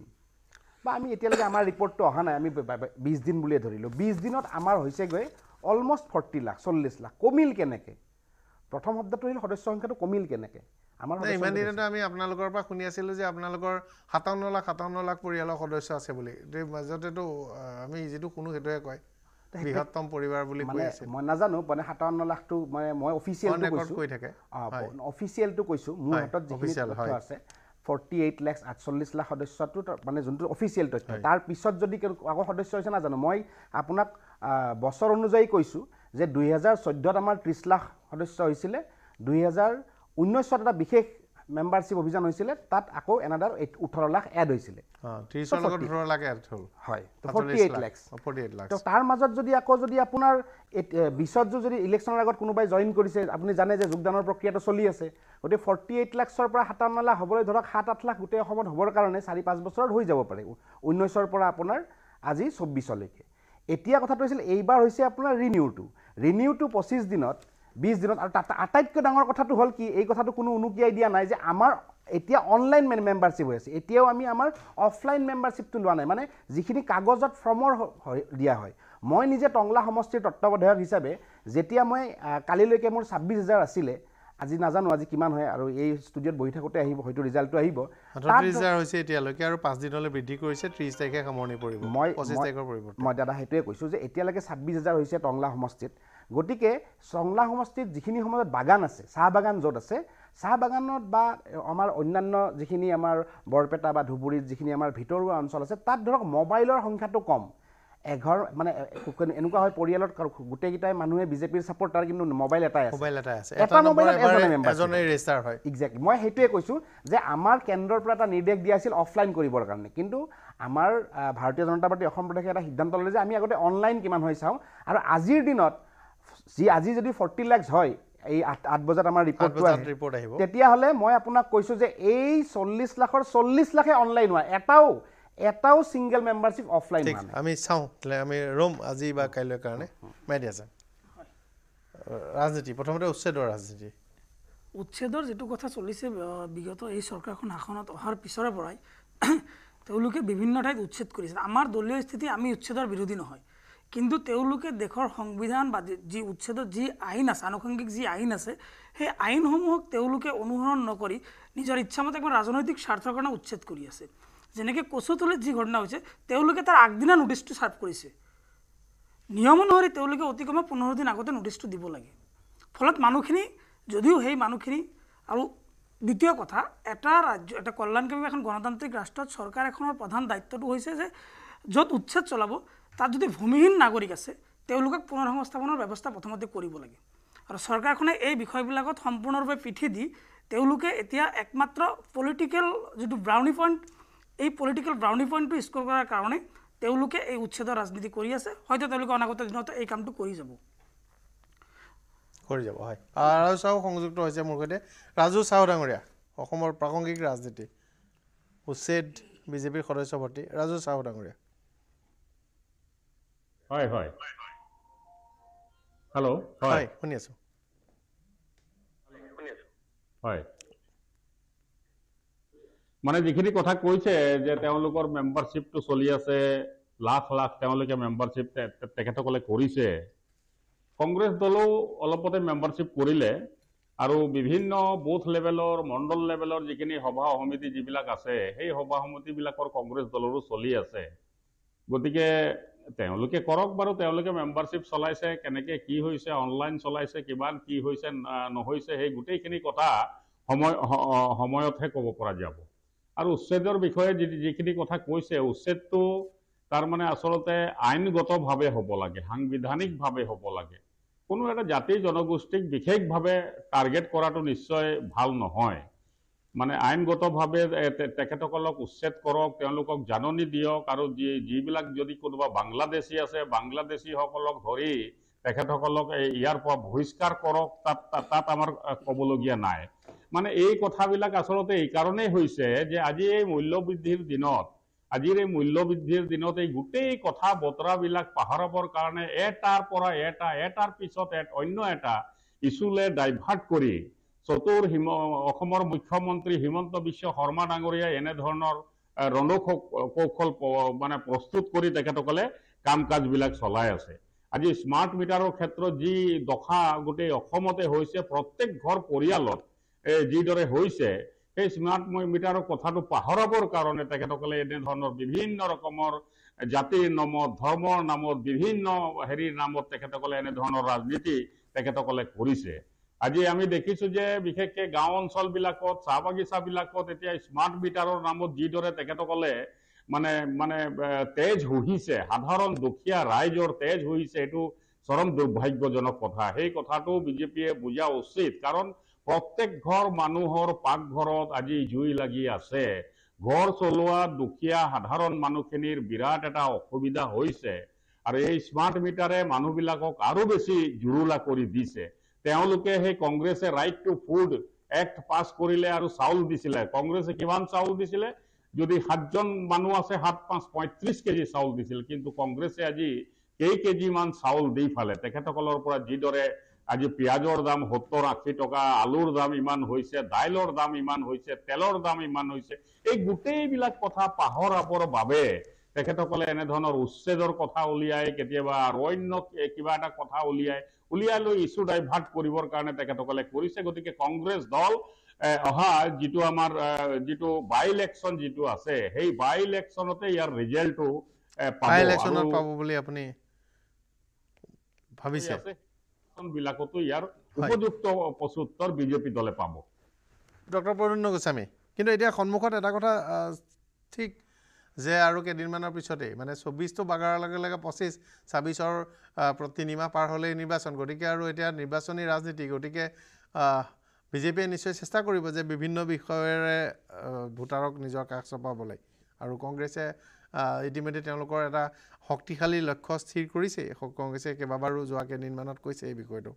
Speaker 5: বা আমি এতিয়ালৈকে আমাৰ ৰিপৰ্টটো অহা নাই আমি বিছ দিন বুলিয়ে ধৰিলোঁ বিছ দিনত আমাৰ হৈছেগৈ অলমষ্ট ফৰ্টি লাখ চল্লিছ লাখ কমিল কেনেকৈ প্ৰথম শব্দটো হ'ল সদস্য সংখ্যাটো কমিল কেনেকৈ ইমান দিনতে
Speaker 1: আমি আপোনালোকৰ পৰা শুনি আছিলোঁ যে আপোনালোকৰ সাতাৱন্ন লাখ সাতাৱন্ন লাখ পৰিয়ালৰ সদস্য আছে বুলি মাজতেতো আমি যিটো শুনো সেইটোৱে কয় বৃহত্তম
Speaker 5: পরিবার বলি মানে মই নাজানো মানে 57 লাখটো মানে মই অফিসিয়াল টু কইছো কই থাকে অফিসিয়াল টু কইছো মু হাতত যেখিনি তথ্য আছে 48 লাখ 48 লাখ সদস্যটো মানে যোনটো অফিসিয়াল তথ্য তাৰ পিছত যদি আকো সদস্য হৈছে না জানো মই আপোনাক বছৰ অনুযায়ী কৈছো যে 2014 ত আমাৰ 30 লাখ সদস্য হৈছিলে 2019 ত এটা বিশেষ মেম্বাৰশ্বিপ অভিযান হৈছিলে তাত আকৌ এনাডাৰ এইট ওঠৰ লাখ এড হৈছিলে তাৰ মাজত যদি আকৌ যদি আপোনাৰ বিশ্বতো যদি ইলেকশ্যনৰ আগত কোনোবাই জইন কৰিছে আপুনি জানে যে যোগদানৰ প্ৰক্ৰিয়াটো চলি আছে গতিকে ফৰ্টি এইট লাখছৰ পৰা সাতাৱন্ন লাখ হ'বলৈ ধৰক সাত আঠ লাখ গোটেই অসমত হ'বৰ কাৰণে চাৰি পাঁচ বছৰত হৈ যাব পাৰে ঊনৈছৰ পৰা আপোনাৰ আজি চৌব্বিছলৈকে এতিয়া কথাটো হৈছিল এইবাৰ হৈছে আপোনাৰ ৰিনিউটো ৰিনিউটো পঁচিছ দিনত বিছ দিনত আৰু তাত আটাইতকৈ ডাঙৰ কথাটো হ'ল কি এই কথাটো কোনো উনুকিয়াই দিয়া নাই যে আমাৰ এতিয়া অনলাইন মেম্বাৰশ্বিপ হৈ আছে এতিয়াও আমি আমাৰ অফলাইন মেম্বাৰশ্বিপটো লোৱা নাই মানে যিখিনি কাগজত ফৰ্মৰ দিয়া হয় মই নিজে টংলা সমষ্টিৰ তত্বাৱধায়ক হিচাপে যেতিয়া মই কালিলৈকে মোৰ ছাব্বিছ হাজাৰ আছিলে আজি নাজানো আজি কিমান হয় আৰু এই ষ্টুডিঅ'ত বহি থাকোঁতে আহিব হয়তো ৰিজাল্টটো আহিব হৈছে
Speaker 1: এতিয়ালৈকে আৰু পাঁচ দিনলৈ বৃদ্ধি কৰিছে ত্ৰিছ তাৰিখে সামৰণি পৰিব মই পঁচিছ তাৰিখৰ
Speaker 5: পৰিব মই দাদা সেইটোৱে কৈছোঁ যে এতিয়ালৈকে ছাব্বিছ হাজাৰ হৈছে টংলা সমষ্টিত গতিকে চংলা সমষ্টিত যিখিনি সময়ত বাগান আছে চাহ বাগান য'ত আছে চাহ বাগানত বা আমাৰ অন্যান্য যিখিনি আমাৰ বৰপেটা বা ধুবুৰীত যিখিনি আমাৰ ভিতৰুৱা অঞ্চল আছে তাত ধৰক মোবাইলৰ সংখ্যাটো কম এঘৰ মানে এনেকুৱা হয় পৰিয়ালত গোটেইকেইটাই মানুহে বিজেপিৰ ছাপৰ্টাৰ কিন্তু মোবাইল এটাই আছে এটা মই সেইটোৱে কৈছোঁ যে আমাৰ কেন্দ্ৰৰ পৰা এটা নিৰ্দেশ দিয়া আছিল অফলাইন কৰিবৰ কাৰণে কিন্তু আমাৰ ভাৰতীয় জনতা পাৰ্টী অসম প্ৰদেশে এটা সিদ্ধান্ত ল'লে যে আমি আগতে অনলাইন কিমান হৈ চাওঁ আৰু আজিৰ দিনত যি আজি যদি ফৰ্টি লেক্স হয় এই আঠ আঠ বজাত আমাৰ ৰিপৰ্ট ৰিপৰ্ট তেতিয়াহ'লে মই আপোনাক কৈছোঁ যে এই চল্লিছ লাখৰ চল্লিছ লাখে অনলাইন হোৱা এটাও এটাও ছিংগল মেম্বাৰশ্বিপ অফলাইন
Speaker 1: আমি চাওঁ আমি ৰ'ম আজি বা কাইলৈ কাৰণে ৰাজনীতি প্ৰথমতে উচ্ছেদৰ ৰাজনীতি
Speaker 6: উচ্ছেদৰ যিটো কথা চলিছে বিগত এই চৰকাৰখন শাসনত অহাৰ পিছৰে পৰাই তেওঁলোকে বিভিন্ন ঠাইত উচ্ছেদ কৰিছে আমাৰ দলীয় স্থিতি আমি উচ্ছেদৰ বিৰোধী নহয় কিন্তু তেওঁলোকে দেশৰ সংবিধান বা যি উচ্ছেদত যি আইন আছে আনুষংগিক যি আইন আছে সেই আইনসমূহক তেওঁলোকে অনুসৰণ নকৰি নিজৰ ইচ্ছামতে একদম ৰাজনৈতিক স্বাৰ্থৰ কাৰণে উচ্ছেদ কৰি আছে যেনেকৈ কচুতলিত যি ঘটনা হৈছে তেওঁলোকে তাৰ আগদিনা নটিচটো ছাৰ্ভ কৰিছে নিয়ম অনুসৰি তেওঁলোকে অতি কমেও পোন্ধৰ দিন আগতে নটিচটো দিব লাগে ফলত মানুহখিনি যদিও সেই মানুহখিনি আৰু দ্বিতীয় কথা এটা ৰাজ্য এটা কল্যাণকামী এখন গণতান্ত্ৰিক ৰাষ্ট্ৰত চৰকাৰ এখনৰ প্ৰধান দায়িত্বটো হৈছে যে য'ত উচ্ছেদ চলাব তাত যদি ভূমিহীন নাগৰিক আছে তেওঁলোকক পুনৰ সংস্থাপনৰ ব্যৱস্থা প্ৰথমতে কৰিব লাগে আৰু চৰকাৰখনে এই বিষয়বিলাকত সম্পূৰ্ণৰূপে পিঠি দি তেওঁলোকে এতিয়া একমাত্ৰ পলিটিকেল যিটো ব্ৰাউনি পইণ্ট এই পলিটিকেল ব্ৰাউনি পইণ্টটো স্ক'ৰ কৰাৰ কাৰণে তেওঁলোকে এই উচ্ছেদৰ ৰাজনীতি কৰি আছে হয়তো তেওঁলোকে অনাগত দিনত এই কামটো কৰি যাব
Speaker 1: কৰি যাব হয় ৰাজু চাহো সংযুক্ত হৈছে মোৰ সৈতে ৰাজু চাহু ডাঙৰীয়া অসমৰ প্ৰাসংগিক ৰাজনীতি উচ্ছেদ বিজেপিৰ সদস্যভৰ্তি ৰাজু চাহু ডাঙৰীয়া হয় হয় হেল্ল' হয় শুনি আছো
Speaker 7: হয় মানে যিখিনি কথা কৈছে যে তেওঁলোকৰ মেম্বাৰশ্বিপটো চলি আছে লাখ লাখ তেওঁলোকে মেম্বাৰশ্বিপ তেখেতসকলে কৰিছে কংগ্ৰেছ দলেও অলপতে মেম্বাৰশ্বিপ কৰিলে আৰু বিভিন্ন বুথ লেভেলৰ মণ্ডল লেভেলৰ যিখিনি সভা সমিতি যিবিলাক আছে সেই সভা সমিতিবিলাকৰ কংগ্ৰেছ দলৰো চলি আছে গতিকে তেওঁলোকে কৰক বাৰু তেওঁলোকে মেম্বাৰশ্বিপ চলাইছে কেনেকৈ কি হৈছে অনলাইন চলাইছে কিমান কি হৈছে নহৈছে সেই গোটেইখিনি কথা সময় সময়তহে ক'ব পৰা যাব আৰু উচ্ছেদৰ বিষয়ে যি যিখিনি কথা কৈছে উচ্ছেদটো তাৰমানে আচলতে আইনগতভাৱে হ'ব লাগে সাংবিধানিকভাৱে হ'ব লাগে কোনো এটা জাতি জনগোষ্ঠীক বিশেষভাৱে টাৰ্গেট কৰাটো নিশ্চয় ভাল নহয় মানে আইনগতভাৱে তেখেতসকলক উচ্ছেদ কৰক তেওঁলোকক জাননী দিয়ক আৰু যি যিবিলাক যদি কোনোবা বাংলাদেশী আছে বাংলাদেশীসকলক ধৰি তেখেতসকলক এই ইয়াৰ পৰা বহিষ্কাৰ কৰক তাত তাত আমাৰ ক'বলগীয়া নাই মানে এই কথাবিলাক আচলতে এইকাৰণেই হৈছে যে আজি এই মূল্যবৃদ্ধিৰ দিনত আজিৰ এই মূল্যবৃদ্ধিৰ দিনত এই গোটেই কথা বতৰাবিলাক পাহৰাবৰ কাৰণে এটাৰ পৰা এটা এটাৰ পিছত অন্য এটা ইছ্যুলৈ ডাইভাৰ্ট কৰি চতুৰ হিম অসমৰ মুখ্যমন্ত্ৰী হিমন্ত বিশ্ব শৰ্মা ডাঙৰীয়াই এনেধৰণৰ ৰণৌশ কৌশল মানে প্ৰস্তুত কৰি তেখেতসকলে কাম কাজবিলাক চলাই আছে আজি স্মাৰ্ট মিটাৰৰ ক্ষেত্ৰত যি দশা গোটেই অসমতে হৈছে প্ৰত্যেক ঘৰ পৰিয়ালত যিদৰে হৈছে সেই স্মাৰ্ট মিটাৰৰ কথাটো পাহৰাবৰ কাৰণে তেখেতসকলে এনেধৰণৰ বিভিন্ন ৰকমৰ জাতিৰ নামত ধৰ্মৰ নামত বিভিন্ন হেৰিৰ নামত তেখেতসকলে এনেধৰণৰ ৰাজনীতি তেখেতসকলে কৰিছে আজি আমি দেখিছো যে বিশেষকে গাঁও অঞ্চলবিলাকত চাহ বাগিচাবিলাকত এতিয়া স্মাৰ্ট মিটাৰৰ নামত যিদৰে তেখেতসকলে মানে মানে তেজ হুহিছে সাধাৰণ দুখীয়া ৰাইজৰ তেজ হুহিছে সেইটো চৰম দুৰ্ভাগ্যজনক কথা সেই কথাটো বিজেপিয়ে বুজা উচিত কাৰণ প্ৰত্যেক ঘৰ মানুহৰ পাকঘৰত আজি জুই লাগি আছে ঘৰ চলোৱা দুখীয়া সাধাৰণ মানুহখিনিৰ বিৰাট এটা অসুবিধা হৈছে আৰু এই স্মাৰ্ট মিটাৰে মানুহবিলাকক আৰু বেছি জুৰুলা কৰি দিছে তেওঁলোকে সেই কংগ্ৰেছে right to food act pass কৰিলে আৰু চাউল দিছিলে কংগ্ৰেছে কিমান চাউল দিছিলে যদি সাতজন মানুহ আছে সাত পাঁচ পঁয়ত্ৰিছ কেজি চাউল দিছিল কিন্তু কংগ্ৰেছে আজি কেই কেজিমান চাউল দি ফালে তেখেতসকলৰ পৰা যিদৰে আজি পিঁয়াজৰ দাম সত্তৰ আশী টকা আলুৰ দাম ইমান হৈছে দাইলৰ দাম ইমান হৈছে তেলৰ দাম ইমান হৈছে এই গোটেইবিলাক কথা পাহৰ আপৰ বাবে তেখেতসকলে এনেধৰণৰ উচ্ছেদৰ কথা উলিয়ায় কেতিয়াবা আৰু অন্য কিবা এটা কথা উলিয়ায় উলিয়াই লৈ ইছ্যু ডাইভাৰ্ট কৰিবৰ কাৰণে তেখেতসকলে কৰিছে গতিকে কংগ্ৰেছ দল অহা যিটো আমাৰ যিটো বাই ইলেকশ্যন যিটো আছে সেই বাই ইলেকশ্যনতে ইয়াৰ ৰিজাল্টটো উপযুক্ত প্ৰশুত্তৰ বিজেপি দলে পাব ডক্টৰ প্ৰদন্ন গোস্বামী কিন্তু এতিয়া সন্মুখত এটা কথা
Speaker 1: ঠিক যে আৰু কেইদিনমানৰ পিছতেই মানে চৌব্বিছটো বাগাৰ লগে লগে পঁচিছ ছাব্বিছৰ তিনিমাহ পাৰ হ'লেই নিৰ্বাচন গতিকে আৰু এতিয়া নিৰ্বাচনী ৰাজনীতি গতিকে বিজেপিয়ে নিশ্চয় চেষ্টা কৰিব যে বিভিন্ন বিষয়েৰে ভোটাৰক নিজৰ কাষ চপাবলৈ আৰু কংগ্ৰেছে ইতিমধ্যে তেওঁলোকৰ এটা শক্তিশালী লক্ষ্য স্থিৰ কৰিছেই কংগ্ৰেছে কেইবাবাৰো যোৱা কেইদিনমানত কৈছে এই বিষয়টো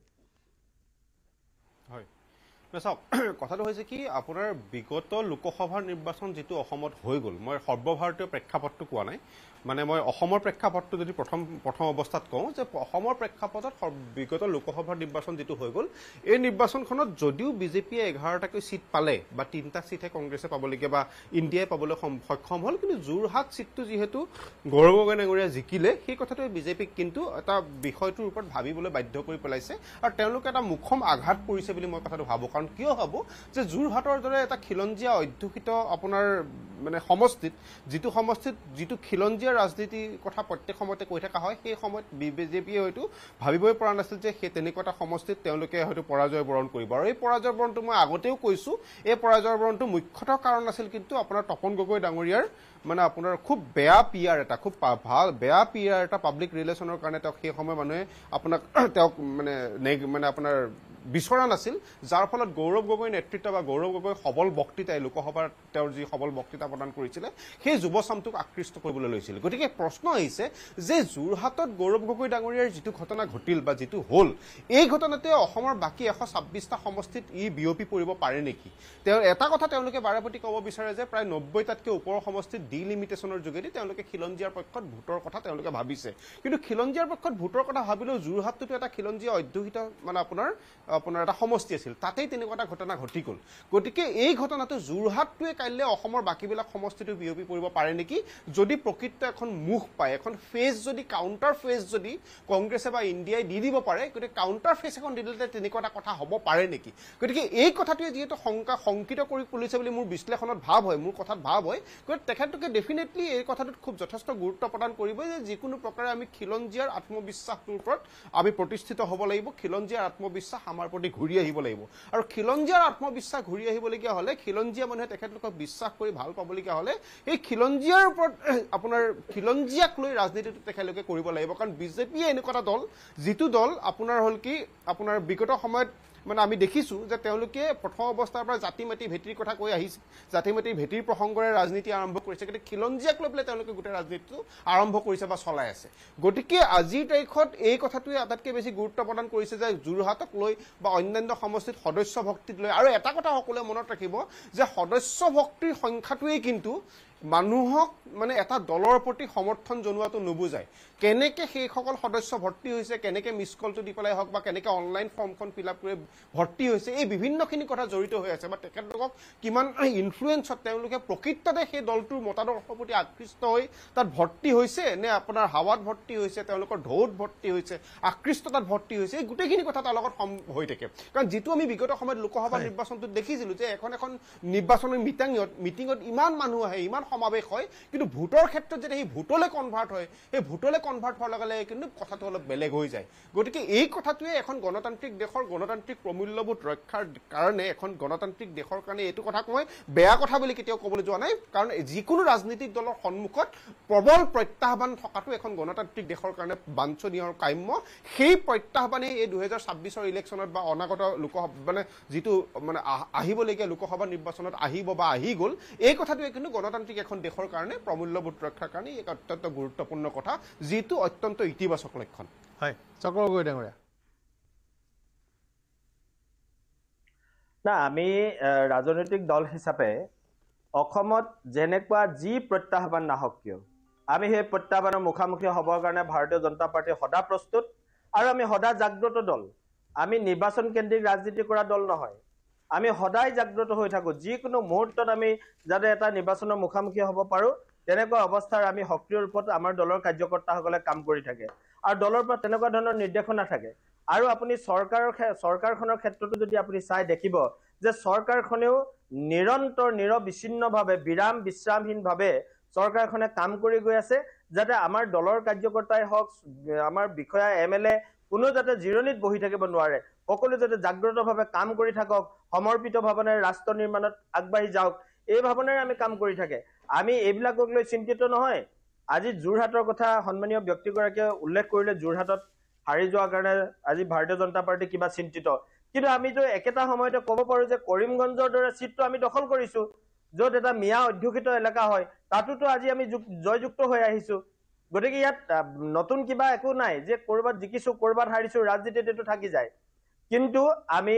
Speaker 2: চাওক কথাটো হৈছে কি আপোনাৰ বিগত লোকসভাৰ নিৰ্বাচন যিটো অসমত হৈ গ'ল মই সৰ্বভাৰতীয় প্ৰেক্ষাপটটো কোৱা নাই মানে মই অসমৰ প্ৰেক্ষাপটটো যদি প্ৰথম প্ৰথম অৱস্থাত কওঁ যে অসমৰ প্ৰেক্ষাপটত বিগত লোকসভাৰ নিৰ্বাচন যিটো হৈ গ'ল এই নিৰ্বাচনখনত যদিও বিজেপিয়ে এঘাৰটাকৈ ছিট পালে বা তিনিটা ছিটহে কংগ্ৰেছে পাবলগীয়া বা ইন ডি আই পাবলৈ সক্ষম হ'ল কিন্তু যোৰহাট ছিটটো যিহেতু গৌৰৱ গগৈ ডাঙৰীয়া জিকিলে সেই কথাটোৱে বিজেপিক কিন্তু এটা বিষয়টোৰ ওপৰত ভাবিবলৈ বাধ্য কৰি পেলাইছে আৰু তেওঁলোকে এটা মুখম আঘাত কৰিছে বুলি মই কথাটো ভাবোঁ কাৰণ কিয় ভাবোঁ যে যোৰহাটৰ দৰে এটা খিলঞ্জীয়া অধ্যুষিত আপোনাৰ মানে সমষ্টিত যিটো সমষ্টিত যিটো খিলঞ্জীয়া ৰাজ্যৰ ৰাজনীতিৰ কথা প্ৰত্যেক সময়তে কৈ থকা হয় সেই সময়ত বি বি জে পিয়ে হয়তো ভাবিবই পৰা নাছিল যে সেই তেনেকুৱা এটা সমষ্টিত তেওঁলোকে হয়তো পৰাজয় বৰণ কৰিব আৰু এই পৰাজয় বৰণটো মই আগতেও কৈছোঁ এই পৰাজয় বৰণটো মুখ্যতঃ কাৰণ আছিল কিন্তু আপোনাৰ তপন গগৈ ডাঙৰীয়াৰ মানে আপোনাৰ খুব বেয়া পি আৰ এটা খুব ভাল বেয়া পি আৰ এটা পাব্লিক ৰিলেশ্যনৰ কাৰণে তেওঁক সেই সময় মানুহে আপোনাক তেওঁক মানে মানে আপোনাৰ বিচৰা নাছিল যাৰ ফলত গৌৰৱ গগৈ নেতৃত্ব বা গৌৰৱ গগৈ সবল বক্তৃতাই লোকসভাত তেওঁৰ যি সবল বক্তৃতা প্ৰদান কৰিছিলে সেই যুৱচামটোক আকৃষ্ট কৰিবলৈ লৈছিল গতিকে প্ৰশ্ন আহিছে যে যোৰহাটত গৌৰৱ গগৈ ডাঙৰীয়াৰ যিটো ঘটনা ঘটিল বা যিটো হ'ল এই ঘটনাটোৱে অসমৰ বাকী এশ ছাব্বিছটা সমষ্টিত ই বিয়পি পৰিব পাৰে নেকি তেওঁ এটা কথা তেওঁলোকে বাৰে প্ৰতি ক'ব বিচাৰে যে প্ৰায় নব্বৈটাতকৈ ওপৰৰ সমষ্টিত ডিলিমিটেশ্যনৰ যোগেদি তেওঁলোকে খিলঞ্জীয়াৰ পক্ষত ভোটৰ কথা তেওঁলোকে ভাবিছে কিন্তু খিলঞ্জীয়াৰ পক্ষত ভোটৰ কথা ভাবিলেও যোৰহাটটোতো এটা খিলঞ্জীয়া অধ্যুষিত মানে আপোনাৰ আপোনাৰ এটা সমষ্টি আছিল তাতেই তেনেকুৱা এটা ঘটনা ঘটি গ'ল গতিকে এই ঘটনাটো যোৰহাটটোৱে কাইলৈ অসমৰ বাকীবিলাক সমষ্টিটো বিয়পি পৰিব পাৰে নেকি যদি প্ৰকৃত এখন মুখ পায় এখন ফেচ যদি কাউণ্টাৰ ফেচ যদি কংগ্ৰেছে বা আই দি দিব পাৰে গতিকে কাউণ্টাৰ ফেচ এখন দি দিলে তেনেকুৱা এটা কথা হ'ব পাৰে নেকি গতিকে এই কথাটোৱে যিহেতু শংকা শংকিত কৰি তুলিছে বুলি মোৰ বিশ্লেষণত ভাৱ হয় মোৰ কথাত ভাৱ হয় গতিকে তেখেতলোকে ডেফিনেটলি এই কথাটোত খুব যথেষ্ট গুৰুত্ব প্ৰদান কৰিব যে যিকোনো প্ৰকাৰে আমি খিলঞ্জীয়াৰ আত্মবিশ্বাসটোৰ ওপৰত আমি প্ৰতিষ্ঠিত হ'ব লাগিব খিলঞ্জীয়াৰ আত্মবিশ্বাস আমাৰ প্ৰতি ঘূৰি আহিব লাগিব আৰু খিলঞ্জীয়াৰ আত্মবিশ্বাস ঘূৰি আহিবলগীয়া হ'লে খিলঞ্জীয়া মানুহে তেখেতলোকক বিশ্বাস কৰি ভাল পাবলগীয়া হ'লে সেই খিলঞ্জীয়াৰ ওপৰত আপোনাৰ খিলঞ্জীয়াক লৈ ৰাজনীতিটো তেখেতলোকে কৰিব লাগিব কাৰণ বিজেপিয়ে এনেকুৱা এটা দল যিটো দল আপোনাৰ হ'ল কি আপোনাৰ বিগত সময়ত মানে আমি দেখিছোঁ যে তেওঁলোকে প্ৰথম অৱস্থাৰ পৰা জাতি মাটি ভেটিৰ কথা কৈ আহিছে জাতি মাটিৰ ভেটিৰ প্ৰসংগৰে ৰাজনীতি আৰম্ভ কৰিছে গতিকে খিলঞ্জীয়াক লৈ পেলাই তেওঁলোকে গোটেই ৰাজনীতিটো আৰম্ভ কৰিছে বা চলাই আছে গতিকে আজিৰ তাৰিখত এই কথাটোৱে আটাইতকৈ বেছি গুৰুত্ব প্ৰদান কৰিছে যে যোৰহাটক লৈ বা অন্যান্য সমষ্টিত সদস্য ভক্তিক লৈ আৰু এটা কথা সকলোৱে মনত ৰাখিব যে সদস্য ভক্তিৰ সংখ্যাটোৱেই কিন্তু মানুহক মানে এটা দলৰ প্ৰতি সমৰ্থন জনোৱাটো নুবুজায় কেনেকে সেইসকল সদস্য ভৰ্তি হৈছে কেনেকৈ মিছ কলটো দি পেলাই হওক বা কেনেকৈ অনলাইন ফৰ্মখন ফিল আপ কৰি ভৰ্তি হৈছে এই বিভিন্নখিনি কথা জড়িত হৈ আছে বা তেখেতলোকক কিমান ইনফ্লুৱেঞ্চত তেওঁলোকে প্ৰকৃততে সেই দলটোৰ মতাদৰ্শৰ প্ৰতি আকৃষ্ট হৈ তাত ভৰ্তি হৈছে নে আপোনাৰ হাৱাত ভৰ্তি হৈছে তেওঁলোকৰ ঢৌত ভৰ্তি হৈছে আকৃষ্টতাত ভৰ্তি হৈছে এই গোটেইখিনি কথা তাৰ লগত সম হৈ থাকে কাৰণ যিটো আমি বিগত সময়ত লোকসভা নিৰ্বাচনটোত দেখিছিলোঁ যে এখন এখন নিৰ্বাচনী মিটাঙত মিটিঙত ইমান মানুহ আহে ইমান সমাৱেশ হয় কিন্তু ভোটৰ ক্ষেত্ৰত যেতিয়া সেই ভোটলৈ কনভাৰ্ট হয় সেই ভোটলৈ কনভাৰ্ট হোৱাৰ লগে লগে কিন্তু কথাটো অলপ বেলেগ হৈ যায় গতিকে এই কথাটোৱে এখন গণতান্ত্ৰিক দেশৰ গণতান্ত্ৰিক প্ৰমূল্যবোধ ৰক্ষাৰ কাৰণে এখন গণতান্ত্ৰিক দেশৰ কাৰণে এইটো কথাক মই বেয়া কথা বুলি কেতিয়াও ক'বলৈ যোৱা নাই কাৰণ যিকোনো ৰাজনৈতিক দলৰ সন্মুখত প্ৰবল প্ৰত্যাহ্বান থকাটো এখন গণতান্ত্ৰিক দেশৰ কাৰণে বাঞ্চনীয় আৰু কাম্য সেই প্ৰত্যাহ্বানেই এই দুহেজাৰ ছাব্বিছৰ ইলেকশ্যনত বা অনাগত লোকসভা মানে যিটো মানে আহিবলগীয়া লোকসভা নিৰ্বাচনত আহিব বা আহি গ'ল এই কথাটোৱে কিন্তু গণতান্ত্ৰিক এখন দেশৰ কাৰণে প্ৰমূল্যবোধ ৰক্ষাৰ কাৰণে এক অত্যন্ত গুৰুত্বপূৰ্ণ কথা যিটো অত্যন্ত ইতিবাচক
Speaker 3: লক্ষণ হয় চক্ৰগৈ ডাঙৰীয়া না আমি ৰাজনৈতিক দল হিচাপে অসমত যেনেকুৱা যি প্ৰত্যাহ্বান নাহক কিয় আমি সেই প্ৰত্যাহ্বানৰ মুখামুখি হ'বৰ কাৰণে ভাৰতীয় জনতা পাৰ্টি সদা প্ৰস্তুত আৰু আমি সদা জাগ্ৰত দল আমি নিৰ্বাচন কেন্দ্ৰিক ৰাজনীতি কৰা দল নহয় আমি সদায় জাগ্ৰত হৈ থাকোঁ যিকোনো মুহূৰ্তত আমি যাতে এটা নিৰ্বাচনৰ মুখামুখি হ'ব পাৰোঁ তেনেকুৱা অৱস্থাৰ আমি সক্ৰিয় ৰূপত আমাৰ দলৰ কাৰ্যকৰ্তাসকলে কাম কৰি থাকে আৰু দলৰ পৰা তেনেকুৱা ধৰণৰ নিৰ্দেশনা থাকে আৰু আপুনি চৰকাৰৰ চৰকাৰখনৰ ক্ষেত্ৰতো যদি আপুনি চাই দেখিব যে চৰকাৰখনেও নিৰন্তৰ নিৰবিচ্ছিন্নভাৱে বিৰাম বিশ্ৰামহীনভাৱে চৰকাৰখনে কাম কৰি গৈ আছে যাতে আমাৰ দলৰ কাৰ্যকৰ্তাই হওক আমাৰ বিষয়া এম এল এ কোনো যাতে জিৰণিত বহি থাকিব নোৱাৰে সকলো যাতে জাগ্ৰতভাৱে কাম কৰি থাকক সমৰ্পিত ভাৱনাৰে ৰাষ্ট্ৰ নিৰ্মাণত আগবাঢ়ি যাওক এই ভাৱনাৰে আমি কাম কৰি থাকে আমি এইবিলাকক লৈ চিন্তিত নহয় আজি যোৰহাটৰ কথা সন্মানীয় ব্যক্তিগৰাকীয়ে উল্লেখ কৰিলে যোৰহাটত হাৰি যোৱাৰ কাৰণে আজি ভাৰতীয় জনতা পাৰ্টী কিবা চিন্তিত কিন্তু আমি যে একেটা সময়তে ক'ব পাৰোঁ যে কৰিমগঞ্জৰ দৰে চিত্ৰ আমি দখল কৰিছোঁ য'ত এটা মিয়া অধ্যুষিত এলেকা হয় তাতোতো আজি আমি জয়যুক্ত হৈ আহিছোঁ গতিকে ইয়াত নতুন কিবা একো নাই যে ক'ৰবাত জিকিছো ক'ৰবাত হাৰিছো ৰাজনীতিত এইটো থাকি যায় কিন্তু আমি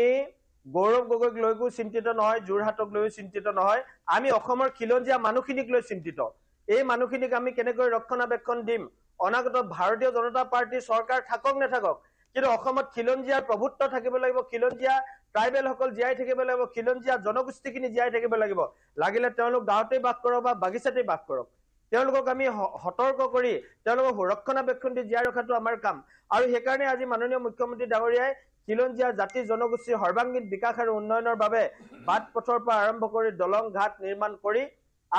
Speaker 3: গৌৰৱ গগৈক লৈকো চিন্তিত নহয় যোৰহাটক লৈও চিন্তিত নহয় আমি অসমৰ খিলঞ্জীয়া মানুহখিনিক লৈ চিন্তিত এই মানুহখিনিক আমি কেনেকৈ ৰক্ষণাবেক্ষণ দিম অনাগত ভাৰতীয় জনতা পাৰ্টীৰ চৰকাৰ থাকক নাথাকক কিন্তু অসমত খিলঞ্জীয়াৰ প্ৰভুত্ব থাকিব লাগিব খিলঞ্জীয়া ট্ৰাইবেলসকল জীয়াই থাকিব লাগিব খিলঞ্জীয়া জনগোষ্ঠীখিনি জীয়াই থাকিব লাগিব লাগিলে তেওঁলোক গাঁৱতেই বাস কৰক বা বাগিচাতেই বাস কৰক তেওঁলোকক আমি সতৰ্ক কৰি তেওঁলোকক ৰক্ষণাবেক্ষণ দি জীয়াই ৰখাটো আমাৰ কাম আৰু সেইকাৰণে আজি মাননীয় মুখ্যমন্ত্ৰী ডাঙৰীয়াই খিলঞ্জীয়া জাতি জনগোষ্ঠীৰ সৰ্বাংগীন বিকাশ আৰু উন্নয়নৰ বাবে বাট পথৰ পৰা আৰম্ভ কৰি দলং ঘাট নিৰ্মাণ কৰি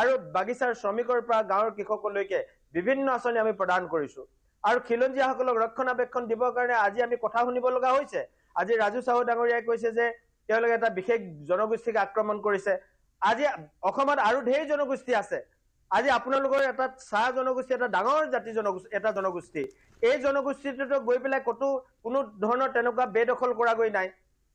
Speaker 3: আৰু বাগিচাৰ শ্ৰমিকৰ পৰা গাঁৱৰ কৃষকলৈকে বিভিন্ন আঁচনি আমি প্ৰদান কৰিছো আৰু খিলঞ্জীয়াসকলক ৰক্ষণাবেক্ষণ দিবৰ কাৰণে আজি আমি কথা শুনিব লগা হৈছে আজি ৰাজু চাহু ডাঙৰীয়াই কৈছে যে তেওঁলোকে এটা বিশেষ জনগোষ্ঠীক আক্ৰমণ কৰিছে আজি অসমত আৰু ঢেৰ জনগোষ্ঠী আছে আজি আপোনালোকৰ এটা চাহ জনগোষ্ঠী এটা ডাঙৰ জাতি জনগোষ্ঠী এটা জনগোষ্ঠী এই জনগোষ্ঠীটোতো গৈ পেলাই ক'তো কোনো ধৰণৰ তেনেকুৱা বেদখল কৰাগৈ নাই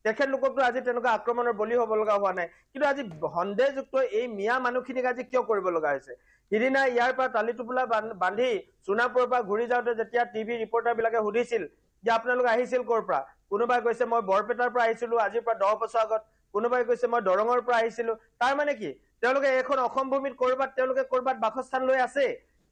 Speaker 3: তেখেতলোককতো আজি তেনেকুৱা আক্ৰমণৰ বলি হ'ব লগা হোৱা নাই কিন্তু আজি সন্দেহযুক্ত এই মিয়া মানুহখিনিক আজি কিয় কৰিব লগা হৈছে সিদিনা ইয়াৰ পৰা তালি টোপোলা বান্ধি সোণাপুৰৰ পৰা ঘূৰি যাওঁতে যেতিয়া টিভি ৰিপৰ্টাৰবিলাকে সুধিছিল যে আপোনালোক আহিছিল ক'ৰ পৰা কোনোবাই কৈছে মই বৰপেটাৰ পৰা আহিছিলো আজিৰ পৰা দহ বছৰ আগত কোনোবাই কৈছে মই দৰঙৰ পৰা আহিছিলোঁ তাৰমানে কি তেওঁলোকে এইখন অসম ভূমিত কৰবাত তেওঁলোকে কৰবাত বাসস্থান লৈ আছে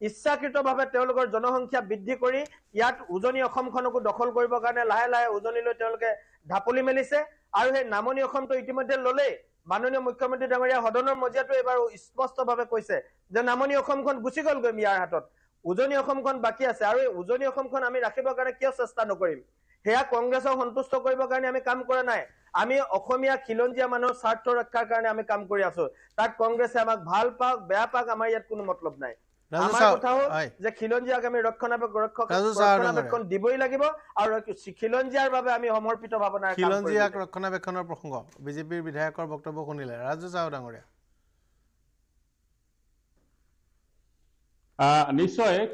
Speaker 3: ইচ্ছাকৃতভাৱে তেওঁলোকৰ জনসংখ্যা বৃদ্ধি কৰি ইয়াত উজনি অসমখনকো দখল কৰিবৰ কাৰণে লাহে লাহে উজনিলৈ তেওঁলোকে ঢাপলি মেলিছে আৰু সেই নামনি অসমটো ইতিমধ্যে ললেই মাননীয় মুখ্যমন্ত্ৰী ডাঙৰীয়া সদনৰ মজিয়াটো এইবাৰ স্পষ্টভাৱে কৈছে যে নামনি অসমখন গুচি গলগৈ ইয়াৰ হাতত উজনি অসমখন বাকী আছে আৰু এই উজনি অসমখন আমি ৰাখিবৰ কাৰণে কিয় চেষ্টা নকৰিম সেয়া কংগ্ৰেছক সন্তুষ্ট কৰিবৰ কাৰণে আমি কাম কৰা নাই আমি অসমীয়া খিলঞ্জীয়া মানুহৰ স্বাৰ্থ ৰক্ষাৰ কাৰণে আমি কাম কৰি আছো তাক কংগ্ৰেছে আমাক ভাল পাওক বেয়া পাওক আমাৰ ইয়াত কোনো মতলব নাই নিশ্চয়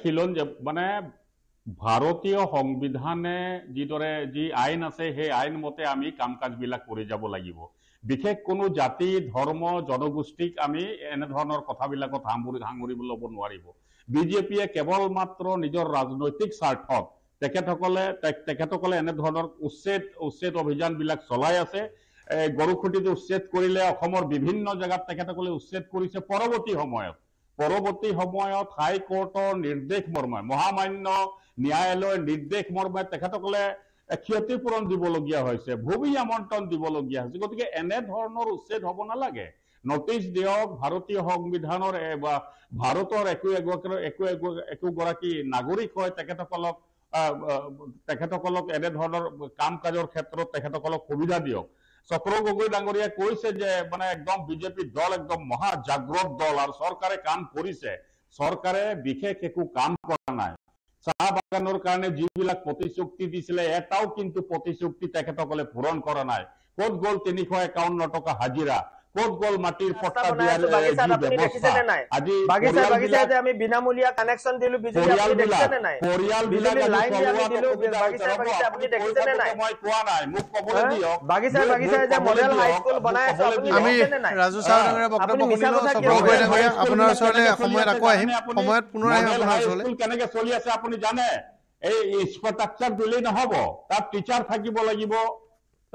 Speaker 7: খিলঞ্জীয়া মানে ভাৰতীয় সংবিধানে যিদৰে যি আইন আছে সেই আইন মতে আমি কাম কাজবিলাক কৰি যাব লাগিব বিশেষ কোনো জাতি ধৰ্ম জনগোষ্ঠীক আমি এনেধৰণৰ কথাবিলাকত সামৰি ল'ব নোৱাৰিব বিজেপিয়ে কেৱল মাত্ৰ নিজৰ ৰাজনৈতিক স্বাৰ্থত তেখেতসকলে তেখেতসকলে এনেধৰণৰ উচ্ছেদ উচ্ছেদ অভিযান বিলাক চলাই আছে গৰু গৰুখুটিটো উচ্ছেদ কৰিলে অসমৰ বিভিন্ন জেগাত তেখেতসকলে উচ্ছেদ কৰিছে পৰৱৰ্তী সময়ত পৰৱৰ্তী সময়ত হাইকোৰ্টৰ নিৰ্দেশ মৰ্মে মহামান্য ন্যায়ালয়ৰ নিৰ্দেশ মৰ্মে তেখেতসকলে ক্ষতিপূৰণ দিবলগীয়া হৈছে ভূমি আমন্ত্ৰণ দিবলগীয়া হৈছে গতিকে এনেধৰণৰ উচ্ছেদ হ'ব নালাগে নটিচ দিয়ক ভাৰতীয় সংবিধানৰ ভাৰতৰ একো এগৰাকী একো একোগৰাকী নাগৰিক হয় তেখেতসকলক তেখেতসকলক এনেধৰণৰ কাম কাজৰ ক্ষেত্ৰত তেখেতসকলক সুবিধা দিয়ক চক্ৰ গগৈ ডাঙৰীয়াই কৈছে যে মানে একদম বিজেপি দল একদম মহাজাগ্ৰত দল আৰু চৰকাৰে কাম কৰিছে চৰকাৰে বিশেষ একো কাম কৰা নাই চাহবাগানৰ কাৰণে যিবিলাক প্ৰতিশ্ৰুতি দিছিলে এটাও কিন্তু প্ৰতিশ্ৰুতি তেখেতসকলে পূৰণ কৰা নাই কত গল তিনিশ একাৱন্ন টকা হাজিৰা কত গল পট্টা দিয়ার যে ব্যবস্থা আজি বাগিচা বাগিচাতে
Speaker 3: আমি বিনামূলিয়া কানেকশন দিলু বিজেপি আপনি দেখছেন না পরিয়াল বিলা লাইন আমি দিলু বাগিচা বাগিচা আপনি
Speaker 7: দেখছেন না মই কোয়া নাই মুখ কবলে দিও বাগিচা বাগিচা যে মডেল হাই স্কুল বানাই আছে আপনি দেখছেন না আমি রাজু সাউদাঙ্গের বক্তব্য কইলো সব হই আপনার সরলে সময় রাখো আহিম সময় পুনর আহিম আপনার সরলে স্কুল কেনে চলি আছে আপুনি জানে এই ইনফ্রাস্ট্রাকচার দিলে না হবো তার থাকিব লাগিব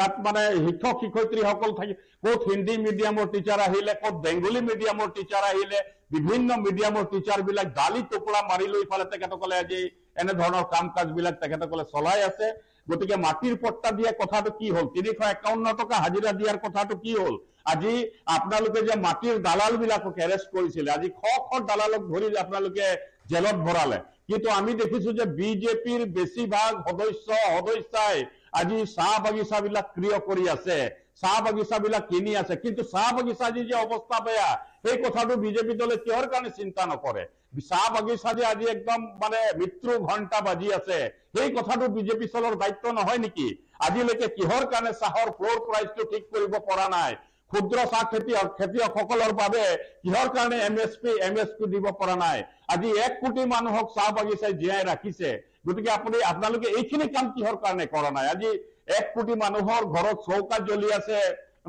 Speaker 7: তাত মানে শিক্ষক শিক্ষয়িত্ৰীসকল থাকি কত হিন্দী মিডিয়ামৰ টিচাৰ আহিলে কত বেংগলী মিডিয়ামৰ টিচাৰ আহিলে বিভিন্ন মিডিয়ামৰ টিচাৰবিলাক গালি টোপোৰা মাৰি লৈ ফালে তেখেতসকলে আজি এনেধৰণৰ কাম কাজবিলাক তেখেতসকলে চলাই আছে গতিকে মাটিৰ পট্টা দিয়া কথাটো কি হল তিনিশ একাৱন্ন টকা হাজিৰা দিয়াৰ কথাটো কি হল আজি আপোনালোকে যে মাটিৰ দালাল দালালবিলাকক এৰেষ্ট কৰিছিলে আজি শ শ দালালক ধৰি আপোনালোকে জেলত ভৰালে কিন্তু আমি দেখিছো যে বিজেপিৰ বেছিভাগ সদস্য সদস্যাই আজি চাহ বাগিচাবিলাক ক্ৰিয় কৰি আছে চাহ বাগিচাবিলাক কিনি আছে কিন্তু চাহ বাগিচা যি যে অৱস্থা বেয়া সেই কথাটো বিজেপি দলে কিহৰ কাৰণে চিন্তা নকৰে চাহ বাগিচা যে আজি একদম মানে মৃত্যু ঘণ্টা বাজি আছে সেই কথাটো বিজেপি দলৰ দায়িত্ব নহয় নেকি আজিলৈকে কিহৰ কাৰণে চাহৰ ফ্লৰ প্ৰাইচটো ঠিক কৰিব পৰা নাই ক্ষুদ্ৰ চাহ খেতিয়ক খেতিয়কসকলৰ বাবে কিহৰ কাৰণে M S P M S P দিব পৰা নাই আজি এক কোটি মানুহক চাহ বাগিচাই জীয়াই ৰাখিছে গতিকে আপুনি আপোনালোকে এইখিনি কাম কিহৰ কাৰণে কৰা নাই আজি এক কোটি মানুহৰ ঘৰত চৌকা জ্বলি আছে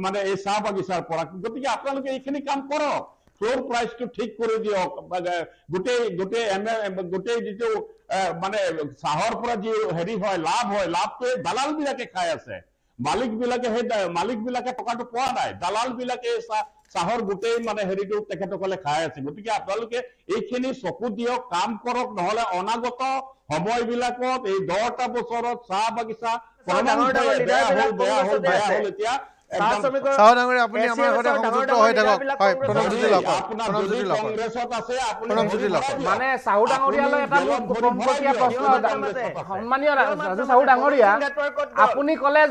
Speaker 7: মানে এই চাহ বাগিচাৰ পৰা গতিকে আপোনালোকে এইখিনি কাম কৰক ফ্লোৰ প্ৰাইচটো ঠিক কৰি দিয়ক গোটেই গোটেই এনে গোটেই যিটো মানে চাহৰ পৰা যি হেৰি হয় লাভ হয় লাভটোৱে দালালবিলাকে খাই আছে মালিকবিলাকে সেই মালিকবিলাকে টকাটো পোৱা নাই দালালবিলাকে চাহ চাহৰ গোটেই মানে হেৰিটো তেখেতসকলে খাই আছে গতিকে আপোনালোকে এইখিনি চকু দিয়ক কাম কৰক নহলে অনাগত সময়বিলাকত এই দহটা বছৰত চাহ বাগিচা এতিয়া আপুনি কলে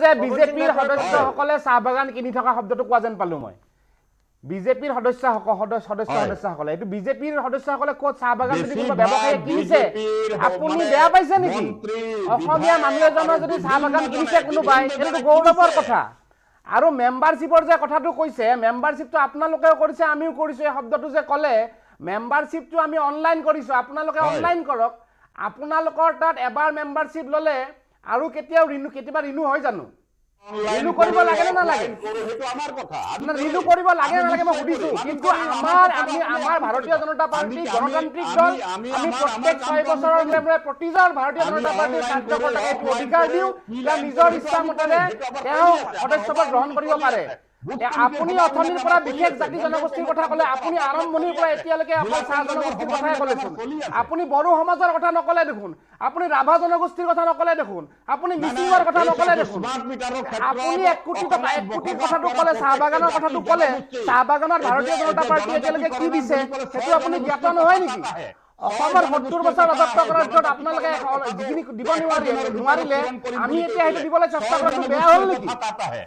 Speaker 5: যে বিজেপিৰ সদস্যসকলে চাহ বাগান কিনি থকা শব্দটো কোৱা যেন পালো মই বিজেপিৰ সদস্যসকল এইটো বিজেপিৰ সদস্যসকলে কত চাহবাগান যদি কোনোবা ব্যৱসায়ী কিনিছে আপুনি বেয়া পাইছে নেকি অসমীয়া মানুহ এজনৰ যদি চাহবাগান কিনিছে কোনোবাই সেইটোতো গৌৰৱৰ কথা আৰু মেম্বাৰশ্বিপৰ যে কথাটো কৈছে মেম্বাৰশ্বিপটো আপোনালোকেও কৰিছে আমিও কৰিছোঁ এই শব্দটো যে ক'লে মেম্বাৰশ্বিপটো আমি অনলাইন কৰিছোঁ আপোনালোকে অনলাইন কৰক আপোনালোকৰ তাত এবাৰ মেম্বাৰশ্বিপ ল'লে আৰু কেতিয়াও ৰিনু কেতিয়াবা ৰিনু হয় জানো
Speaker 7: ৰিলু কৰিব লাগে নালাগে
Speaker 6: মই সুধিছো কিন্তু আমাৰ আমি আমাৰ ভাৰতীয় জনতা পাৰ্টি গণতান্ত্ৰিক দল আমি প্ৰত্যেক ছয় বছৰৰ মূৰে মূৰে
Speaker 5: প্ৰতিজন ভাৰতীয় জনতা পাৰ্টিৰ কাৰ্যকৰ্তাক অধিকাৰ দিওঁ নিজৰ ইচ্ছা মতেৰে তেওঁ সদস্যপদ গ্ৰহণ কৰিব পাৰে আপুনি অথনিৰ পৰা বিশেষ জাতি জনগোষ্ঠীৰ কথা ক'লে আপুনি আৰম্ভণিৰ পৰা এতিয়ালৈকে আপুনি চাহ জনগোষ্ঠীৰ কথাই ক'লে দেখোন আপুনি বড়ো সমাজৰ কথা নক'লে দেখোন আপুনি ৰাভা জনগোষ্ঠীৰ কথা নক'লে দেখোন আপুনি মিচিঙৰ কথা নক'লে দেখোন আপুনি এক কোটি টকা এক কোটি কথাটো ক'লে চাহ বাগানৰ কথাটো ক'লে চাহ বাগানত ভাৰতীয় জনতা পাৰ্টীয়ে এতিয়ালৈকে কি দিছে সেইটো আপুনি জ্ঞাত নহয় নেকি অসমৰ সত্তৰ বছৰ ৰাজত্ব কৰাৰ পিছত আপোনালোকে যিখিনি দিব নোৱাৰিলে নোৱাৰিলে আমি এতিয়া সেইটো দিবলৈ চেষ্টা কৰাটো বেয়া হ'ল নেকি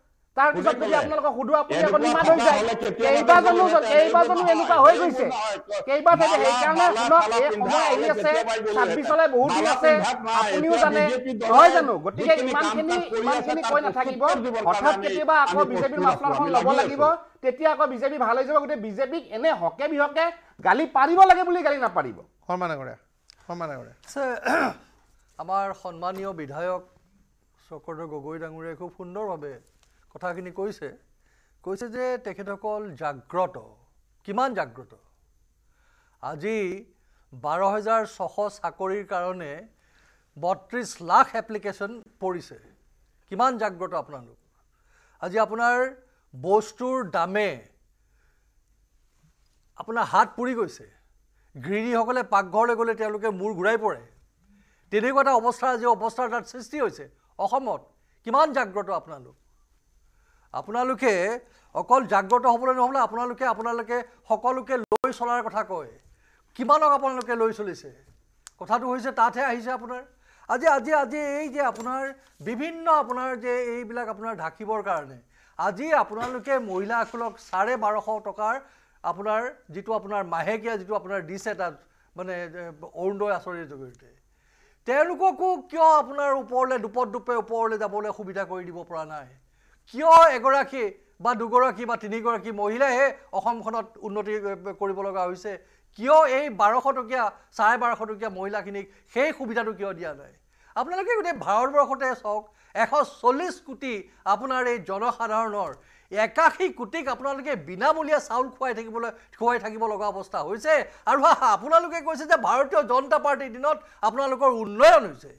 Speaker 5: তাৰ পিছত যদি আপোনালোকে সুধো আপুনি আকৌ নিমাত হৈ যায় কেইবাজনো কেইবাজনো এনেকুৱা হৈ গৈছে কেইবাজনে সেইকাৰণে শুনক এই সময় আহি আছে ছাব্বিছলৈ বহুত দিন আছে আপুনিও জানে নহয় জানো গতিকে ইমানখিনি ইমানখিনি কৈ নাথাকিব হঠাৎ কেতিয়াবা আকৌ বিজেপিৰ মাছখন ল'ব লাগিব তেতিয়া আকৌ বিজেপি ভাল হৈ যাব গোটেই বিজেপিক এনে হকে বিহকে গালি পাৰিব লাগে বুলি গালি নাপাৰিব সন্মানে কৰে
Speaker 4: সন্মানে কৰে আমাৰ সন্মানীয় বিধায়ক চক্ৰধৰ গগৈ ডাঙৰীয়াই খুব সুন্দৰভাৱে কথাখিনি কৈছে কৈছে যে তেখেতসকল জাগ্ৰত কিমান জাগ্ৰত আজি বাৰ হেজাৰ ছশ চাকৰিৰ কাৰণে বত্ৰিছ লাখ এপ্লিকেশ্যন পৰিছে কিমান জাগ্ৰত আপোনালোক আজি আপোনাৰ বস্তুৰ দামে আপোনাৰ হাত পুৰি গৈছে গৃহীসকলে পাকঘৰলৈ গ'লে তেওঁলোকে মূৰ ঘূৰাই পৰে তেনেকুৱা এটা অৱস্থা যি অৱস্থাৰ তাত সৃষ্টি হৈছে অসমত কিমান জাগ্ৰত আপোনালোক আপোনালোকে অকল জাগ্ৰত হ'বলৈ নহ'লে আপোনালোকে আপোনালোকে সকলোকে লৈ চলাৰ কথা কয় কিমানক আপোনালোকে লৈ চলিছে কথাটো হৈছে তাতহে আহিছে আপোনাৰ আজি আজি আজি এই যে আপোনাৰ বিভিন্ন আপোনাৰ যে এইবিলাক আপোনাৰ ঢাকিবৰ কাৰণে আজি আপোনালোকে মহিলাসকলক চাৰে বাৰশ টকাৰ আপোনাৰ যিটো আপোনাৰ মাহেকীয়া যিটো আপোনাৰ দিছে তাত মানে অৰুণোদয় আঁচনিৰ জৰিয়তে তেওঁলোককো কিয় আপোনাৰ ওপৰলৈ দুপদ দুপে ওপৰলৈ যাবলৈ সুবিধা কৰি দিব পৰা নাই কিয় এগৰাকী বা দুগৰাকী বা তিনিগৰাকী মহিলাইহে অসমখনত উন্নতি কৰিব লগা হৈছে কিয় এই বাৰশ টকীয়া চাৰে বাৰশ টকীয়া মহিলাখিনিক সেই সুবিধাটো কিয় দিয়া নাই আপোনালোকে গোটেই ভাৰতবৰ্ষতে চাওক এশ চল্লিছ কোটি আপোনাৰ এই জনসাধাৰণৰ একাশী কোটিক আপোনালোকে বিনামূলীয়া চাউল খুৱাই থাকিবলৈ খুৱাই থাকিব লগা অৱস্থা হৈছে আৰু আপোনালোকে কৈছে যে ভাৰতীয় জনতা পাৰ্টীৰ দিনত আপোনালোকৰ উন্নয়ন হৈছে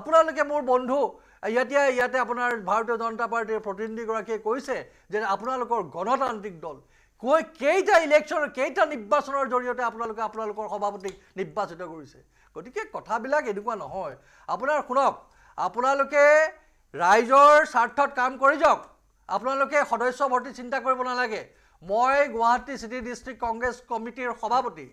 Speaker 4: আপোনালোকে মোৰ বন্ধু ইয়াতে ইয়াতে আপোনাৰ ভাৰতীয় জনতা পাৰ্টীৰ প্ৰতিনিধিগৰাকীয়ে কৈছে যে আপোনালোকৰ গণতান্ত্ৰিক দল কৈ কেইটা ইলেকশ্যনৰ কেইটা নিৰ্বাচনৰ জৰিয়তে আপোনালোকে আপোনালোকৰ সভাপতিক নিৰ্বাচিত কৰিছে গতিকে কথাবিলাক এনেকুৱা নহয় আপোনাৰ শুনক আপোনালোকে ৰাইজৰ স্বাৰ্থত কাম কৰি যাওক আপোনালোকে সদস্য ভৰ্তি চিন্তা কৰিব নালাগে মই গুৱাহাটী চিটি ডিষ্ট্ৰিক্ট কংগ্ৰেছ কমিটিৰ সভাপতি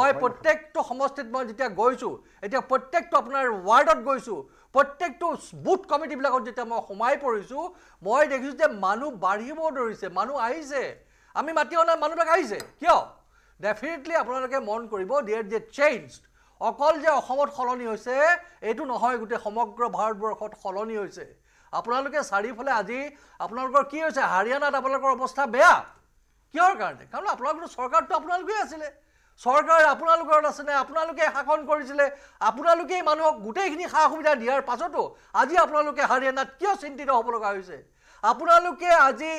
Speaker 4: মই প্ৰত্যেকটো সমষ্টিত মই যেতিয়া গৈছোঁ এতিয়া প্ৰত্যেকটো আপোনাৰ ৱাৰ্ডত গৈছোঁ প্ৰত্যেকটো বুথ কমিটিবিলাকত যেতিয়া মই সোমাই পৰিছোঁ মই দেখিছোঁ যে মানুহ বাঢ়িব ধৰিছে মানুহ আহিছে আমি মাতি অনা মানুহবিলাক আহিছে কিয় ডেফিনেটলি আপোনালোকে মন কৰিব দি আৰ দে চেঞ্জ অকল যে অসমত সলনি হৈছে এইটো নহয় গোটেই সমগ্ৰ ভাৰতবৰ্ষত সলনি হৈছে আপোনালোকে চাৰিওফালে আজি আপোনালোকৰ কি হৈছে হাৰিয়ানাত আপোনালোকৰ অৱস্থা বেয়া কিহৰ কাৰণে কাৰণ আপোনালোকৰ চৰকাৰটো আপোনালোকেই আছিলে চৰকাৰ আপোনালোকৰ আছেনে আপোনালোকে শাসন কৰিছিলে আপোনালোকেই মানুহক গোটেইখিনি সা সুবিধা দিয়াৰ পাছতো আজি আপোনালোকে হাৰিয়ানাত কিয় চিন্তিত হ'ব লগা হৈছে আপোনালোকে আজি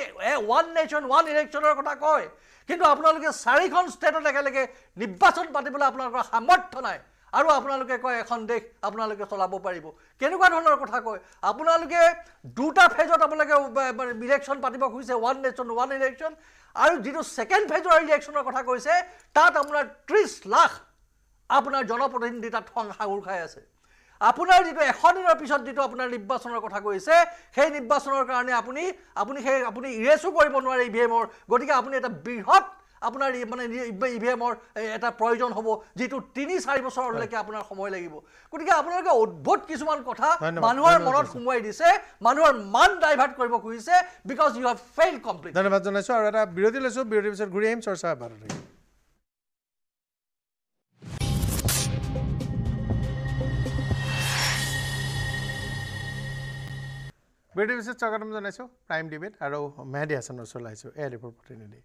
Speaker 4: ওৱান নেশ্যন ওৱান ইলেকশ্যনৰ কথা কয় কিন্তু আপোনালোকে চাৰিখন ষ্টেটত একেলগে নিৰ্বাচন পাতিবলৈ আপোনালোকৰ সামৰ্থ্য নাই আৰু আপোনালোকে কয় এখন দেশ আপোনালোকে চলাব পাৰিব কেনেকুৱা ধৰণৰ কথা কয় আপোনালোকে দুটা ফেজত আপোনালোকে ইলেকশ্যন পাতিব খুজিছে ওৱান নেশ্যন ওৱান ইলেকশ্যন আৰু যিটো ছেকেণ্ড ফেজৰ ইলেকশ্যনৰ কথা কৈছে তাত আপোনাৰ ত্ৰিছ লাখ আপোনাৰ জনপ্ৰতিনিধি তাত সাগুৰ খাই আছে আপোনাৰ যিটো এশ দিনৰ পিছত যিটো আপোনাৰ নিৰ্বাচনৰ কথা কৈছে সেই নিৰ্বাচনৰ কাৰণে আপুনি আপুনি সেই আপুনি ইৰেচো কৰিব নোৱাৰে ই ভি এমৰ গতিকে আপুনি এটা বৃহৎ আপোনাৰ মানে ই ভি এমৰ এটা প্ৰয়োজন হ'ব যিটো তিনি চাৰি বছৰলৈকে আপোনাৰ সময় লাগিব গতিকে আপোনালোকে অদ্ভুত কিছুমান কথা মানুহৰ মনত সোমোৱাই দিছে মানুহৰ মান ডাইভাৰ্ট কৰিব খুজিছে because you have fail complete
Speaker 1: ধন্যবাদ জনাইছোঁ আৰু এটা বিৰতি লৈছোঁ বিৰতিৰ পিছত ঘূৰি আহিম চৰ্চা ভাৰত বিৰতিৰ পিছত স্বাগতম জনাইছোঁ প্ৰাইম ডিবেট আৰু মেহদি হাছানৰ ওচৰলৈ আহিছোঁ এ ৰিপৰ্ট প্ৰতিনিধি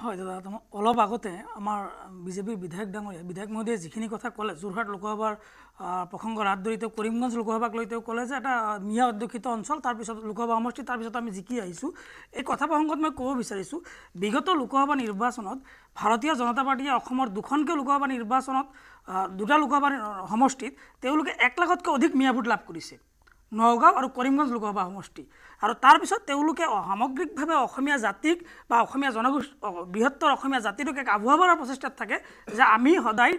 Speaker 6: হয় দাদা অলপ আগতে আমাৰ বিজেপিৰ বিধায়ক ডাঙৰীয়া বিধায়ক মহোদয়ে যিখিনি কথা ক'লে যোৰহাট লোকসভাৰ প্ৰসংগ হাত ধৰি তেওঁ কৰিমগঞ্জ লোকসভাক লৈ তেওঁ ক'লে যে এটা নিয়া অধ্যক্ষিত অঞ্চল তাৰপিছত লোকসভা সমষ্টি তাৰপিছত আমি জিকি আহিছোঁ এই কথা প্ৰসংগত মই ক'ব বিচাৰিছোঁ বিগত লোকসভা নিৰ্বাচনত ভাৰতীয় জনতা পাৰ্টীয়ে অসমৰ দুখনকৈ লোকসভা নিৰ্বাচনত দুটা লোকসভা সমষ্টিত তেওঁলোকে এক লাখতকৈ অধিক মিয়া ভোট লাভ কৰিছে নগাঁও আৰু কৰিমগঞ্জ লোকসভা সমষ্টি আৰু তাৰ পিছত তেওঁলোকে অসমীয়া জাতিক বা অসমীয়া জনগোষ্ঠী বৃহত্তৰ অসমীয়া জাতিটোক এক আবহাওয়াৰ প্ৰচেষ্টাত থাকে যে আমি সদায়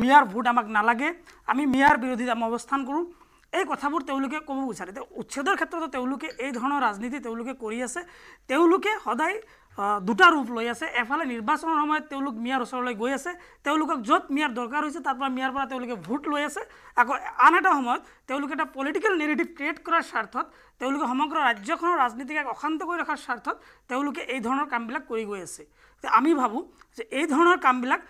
Speaker 6: মিয়াৰ ভোট আমাক নালাগে আমি মিয়াৰ বিৰোধী আমি অৱস্থান কৰোঁ এই কথাবোৰ তেওঁলোকে ক'ব বিচাৰে উচ্ছেদৰ ক্ষেত্ৰতো তেওঁলোকে এই ধৰণৰ ৰাজনীতি তেওঁলোকে কৰি আছে তেওঁলোকে সদায় দুটা ৰূপ লৈ আছে এফালে নিৰ্বাচনেৰ সময় তেওঁলোক মিয়াৰ ওসৰলে গৈ আছে তেওঁলোক যত মিয়াৰ দৰকাৰ হয়েছে তাৰপৰ মিয়াৰ পৰা তেওঁলোকে ভোট লৈ আছে আকৌ আন এটা সময়ত তেওঁলোকে এটা পলিটিক্যাল নেগেটিভ ক্রিয়েট করার স্বার্থত তেওঁলোকে সমগ্র রাজ্যখনের রাজনীতিকে অশান্ত করে রাখার স্বার্থত তেওঁলোকে এই ধরনের কামবিলাক কৰি গৈ আছে আমি ভাবোঁ যে এই ধৰণৰ কামবিলাক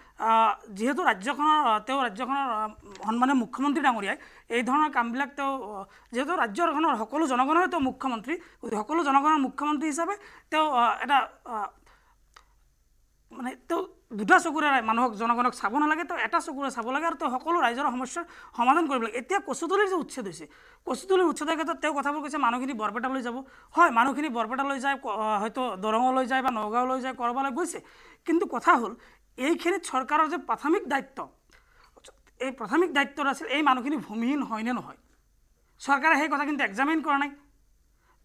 Speaker 6: যিহেতু ৰাজ্যখনৰ তেওঁ ৰাজ্যখনৰ সন্মানীয় মুখ্যমন্ত্ৰী ডাঙৰীয়াই এই ধৰণৰ কামবিলাক তেওঁ যিহেতু ৰাজ্যখনৰ সকলো জনগণৰে তেওঁ মুখ্যমন্ত্ৰী সকলো জনগণৰ মুখ্যমন্ত্ৰী হিচাপে তেওঁ এটা মানে তো দুটা চকুৰে মানুহক জনগণক চাব নালাগে তো এটা চকুৰে চাব লাগে আৰু তেওঁ সকলো ৰাইজৰ সমস্যাৰ সমাধান কৰিব লাগে এতিয়া কচুতলিৰ যে উচ্ছেদ হৈছে কচুতলিৰ উচ্ছেদৰ ক্ষেত্ৰত তেওঁ কথাবোৰ কৈছে মানুহখিনি বৰপেটালৈ যাব হয় মানুহখিনি বৰপেটালৈ যায় হয়তো দৰঙলৈ যায় বা নগাঁৱলৈ যায় ক'ৰবালৈ গৈছে কিন্তু কথা হ'ল এইখিনিত চৰকাৰৰ যে প্ৰাথমিক দায়িত্ব এই প্ৰাথমিক দায়িত্বত আছিল এই মানুহখিনি ভূমিহীন হয়নে নহয় চৰকাৰে সেই কথা কিন্তু এক্সামিন কৰা নাই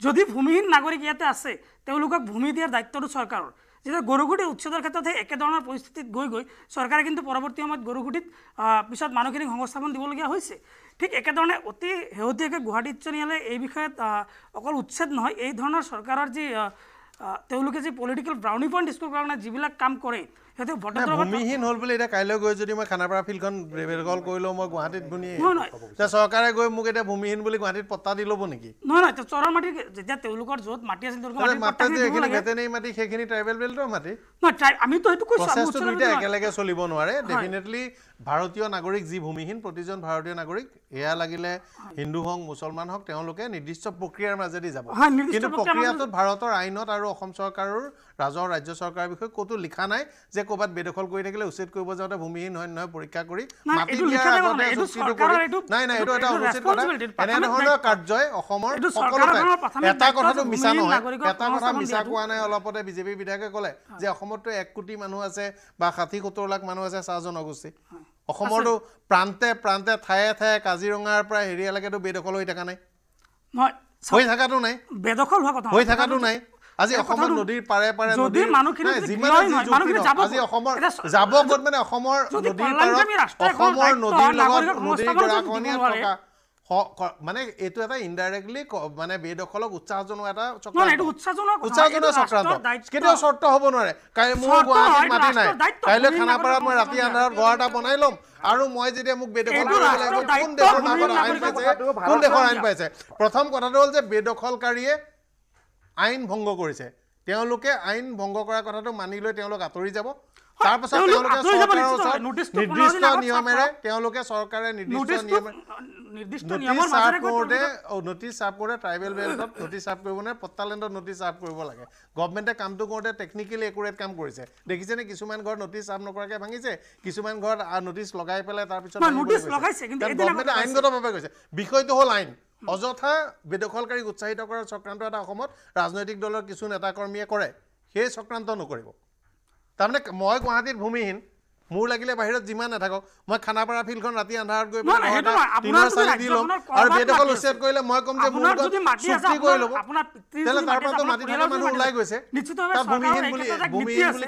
Speaker 6: যদি ভূমিহীন নাগৰিক ইয়াতে আছে তেওঁলোকক ভূমি দিয়াৰ দায়িত্বটো চৰকাৰৰ যেতিয়া গৰুগুটি উচ্ছেদৰ ক্ষেত্ৰত সেই একেধৰণৰ পৰিস্থিতিত গৈ গৈ চৰকাৰে কিন্তু পৰৱৰ্তী সময়ত গৰুগুটিত পিছত মানুহখিনিক সংস্থাপন দিবলগীয়া হৈছে ঠিক একেধৰণে অতি শেহতীয়াকৈ গুৱাহাটী উচ্চ ন্যায়ালয়ে এই বিষয়ত অকল উচ্ছেদ নহয় এই ধৰণৰ চৰকাৰৰ যি তেওঁলোকে যি পলিটিকেল ব্ৰাউনি পইণ্ট ডিস্কৰ কাৰণে যিবিলাক কাম কৰে ভূমিহীন
Speaker 1: হ'ল বুলি এতিয়া কাইলৈ গৈ যদি মই খানাপাৰা ফিল্ডখন ৰেভেকল একেলগে চলিব নোৱাৰে ভাৰতীয় নাগৰিক যি ভূমিহীন প্ৰতিজন ভাৰতীয় নাগৰিক এয়া লাগিলে হিন্দু হওক মুছলমান হওক তেওঁলোকে নিৰ্দিষ্ট প্ৰক্ৰিয়াৰ মাজেদি যাব কিন্তু প্ৰক্ৰিয়াটোত ভাৰতৰ আইনত আৰু অসম চৰকাৰৰ ৰাজহ ৰাজ্য চৰকাৰৰ বিষয়ে কতো লিখা নাই যে ক'ৰবাত বেদখল কৰি থাকিলে উচিত কৰিব যাওঁতে ভূমিহীন হয় নহয় পৰীক্ষা কৰি মাটি দিয়াৰ আগতে নাই নাই এইটো এটা অনুচিত কথা এনেধৰণৰ কাৰ্যই অসমৰ সকলো এটা কথাটো মিছা নহয় এটা কথা মিছা কোৱা নাই অলপতে বিজেপি বিধায়কে ক'লে যে অসমততো এক কোটি মানুহ আছে বা ষাঠি সত্তৰ লাখ মানুহ আছে চাহ জনগোষ্ঠী অসমৰতো প্ৰান্তে প্ৰান্তে ঠায়ে ঠায়ে কাজিৰঙাৰ পৰা হেৰিয়ালৈকেতো বেদখল হৈ থকা নাই হৈ থকাটো নাই
Speaker 6: বেদখল হোৱা কথা হৈ থকাটো নাই আজি অসমৰ নদীৰ উৎসাহ জনোৱা
Speaker 1: চৰ্ত হ'ব নোৱাৰে মোৰ কাইলৈ খানাপাৰাত মই ৰাতি আন্ধাৰত ঘৰ এটা বনাই ল'ম আৰু মই যেতিয়া মোক বেদখল আইন পাইছে প্ৰথম কথাটো হ'ল যে বেদখলকাৰীয়ে আইন ভংগ কৰিছে তেওঁলোকে আইন ভংগ কৰা কথাটো মানি লৈ তেওঁলোক আঁতৰি যাব তাৰ পাছত তেওঁলোকে নিৰ্দিষ্ট নিয়মেৰে তেওঁলোকে চৰকাৰে নিৰ্দিষ্ট
Speaker 6: নোটিছ চাৰ্ভ ঘৰত
Speaker 1: নটিচ চাৰ্ভ নকৰাকৈ ভাঙিছে কিছুমান ঘৰত লগাই পেলাই তাৰপিছত আইনগতভাৱে কৈছে বিষয়টো হ'ল আইন অযথা বেদখলকাৰীক উৎসাহিত কৰাৰ চক্ৰান্ত এটা অসমত ৰাজনৈতিক দলৰ কিছু নেতাকৰ্মীয়ে কৰে সেই চক্ৰান্ত নকৰিব তাৰমানে মই গুৱাহাটীত ভূমিহীন মোৰ লাগিলে বাহিৰত যিমান নাথাকক মই খানাপাৰা ফিল্ডখন ৰাতি আন্ধাৰত গৈ উচ্ছেদ মই কম যে ওলাই গৈছে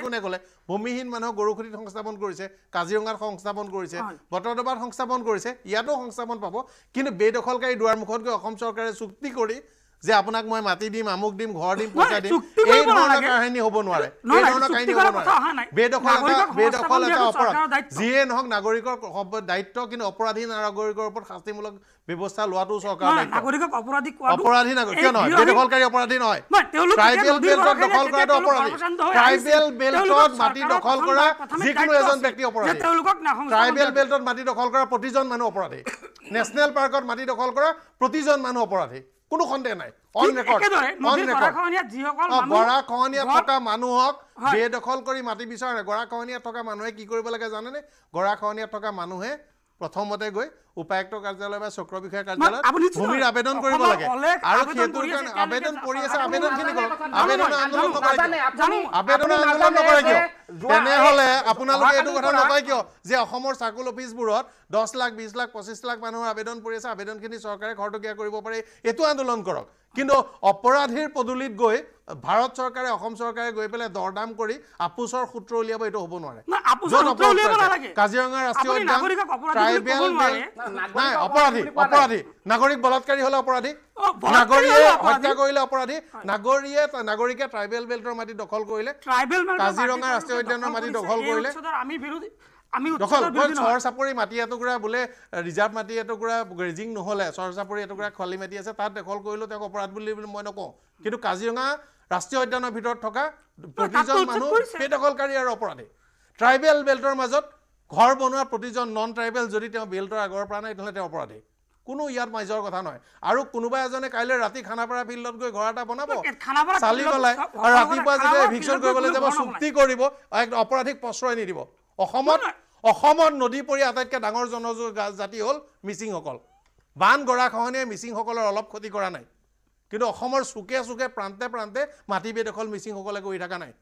Speaker 1: কোনে ক'লে ভূমিহীন মানুহক গৰুখুটিত সংস্থাপন কৰিছে কাজিৰঙাত সংস্থাপন কৰিছে বতৰডবাত সংস্থাপন কৰিছে ইয়াতো সংস্থাপন পাব কিন্তু বেদখলকাৰী দুৱাৰমুখত গৈ অসম চৰকাৰে চুক্তি কৰি যে আপোনাক মই মাটি দিম আমুক দিম ঘৰ দিম পইচা দিম এই ধৰণৰ কাহিনী হব নোৱাৰে এই ধৰণৰ কাহিনী হব নোৱাৰে বেদখল এটা বেদখল এটা অপৰাধ যিয়ে নহওক নাগৰিকৰ দায়িত্ব কিন্তু অপৰাধী নাগৰিকৰ ওপৰত শাস্তিমূলক ব্যৱস্থা লোৱাটো চৰকাৰ অপৰাধী নাগৰিক কিয় নহয় বেদখলকাৰী অপৰাধী নহয় ট্ৰাইবেল বেল্টত দখল কৰাটো অপৰাধী ট্ৰাইবেল বেল্টত মাটি দখল কৰা যিকোনো এজন ব্যক্তি অপৰাধী ট্ৰাইবেল বেল্টত মাটি দখল কৰা প্ৰতিজন মানুহ অপৰাধী নেশ্যনেল পাৰ্কত মাটি দখল কৰা প্ৰতিজন মানুহ অপৰাধী কোনো সন্দেহ নাই অন
Speaker 6: গৰাখহনীয়াত থকা
Speaker 1: মানুহক বেদখল কৰি মাটি বিচাৰে গৰাখহনীয়াত থকা মানুহে কি কৰিব লাগে জানেনে গৰাখহনীয়াত থকা মানুহে প্ৰথমতে গৈ উপায়ুক্ত কাৰ্যালয় বা চক্ৰ বিষয়া কাৰ্যালয়ত ভূমিৰ আবেদন কৰিব লাগে আৰু সেইটোৰ কাৰণে আবেদন কৰি আছে আবেদনখিনি কৰক আবেদন আন্দোলন নকৰে আবেদন আন্দোলন নকৰে কিয় তেনেহ'লে আপোনালোকে কথা নকয় কিয় যে অসমৰ চাকুল অফিচবোৰত দহ লাখ বিছ লাখ পঁচিছ লাখ মানুহৰ আবেদন পৰি আছে আবেদনখিনি চৰকাৰে খৰতকীয়া কৰিব পাৰে এইটো আন্দোলন কৰক কিন্তু অপৰাধীৰ পদূলিত গৈ ভাৰত চৰকাৰে অসম চৰকাৰে গৈ পেলাই দৰদাম কৰি আপোচৰ সূত্ৰ উলিয়াব এইটো হ'ব নোৱাৰে
Speaker 4: কাজিৰঙা ৰাষ্ট্ৰীয় উদ্যান ট্ৰাইবেল নাই অপৰাধী অপৰাধী
Speaker 6: চৰ
Speaker 1: চাপৰি মাটি বোলে ৰিজাৰ্ভ মাটি এটুকুৰা গ্ৰেজিং নহ'লে চৰ চাপৰি এটুকুৰা খলি মাটি আছে তাত দখল কৰিলোঁ তেওঁক অপৰাধ বুলি মই নকওঁ কিন্তু কাজিৰঙা ৰাষ্ট্ৰীয় উদ্যানৰ ভিতৰত থকা প্ৰতিজন মানুহ সেই দখলকাৰী আৰু অপৰাধী ট্ৰাইবেল বেল্টৰ মাজত ঘৰ বনোৱা প্ৰতিজন নন ট্ৰাইবেল যদি তেওঁ বেল্টৰ আগৰ পৰা নাই তেনেহ'লে তেওঁ অপৰাধী কোনো ইয়াত মাইজৰ কথা নহয় আৰু কোনোবা এজনে কাইলৈ ৰাতি খানাপাৰা ফিল্ডত গৈ ঘৰ এটা
Speaker 6: বনাব চালি পেলাই আৰু ৰাতিপুৱা যেতিয়া এভিকশ্যন কৰিবলৈ যাব চুক্তি
Speaker 1: কৰিব অপৰাধীক প্ৰশ্ৰয় নিদিব অসমত অসমত নদী পৰি আটাইতকৈ ডাঙৰ জন জাতি হ'ল মিচিংসকল বান গৰাখহনীয়াই মিচিংসকলৰ অলপ ক্ষতি কৰা নাই কিন্তু অসমৰ চুকে চুকে প্ৰান্তে প্ৰান্তে মাটি বেদখল মিচিংসকলে কৰি থকা নাই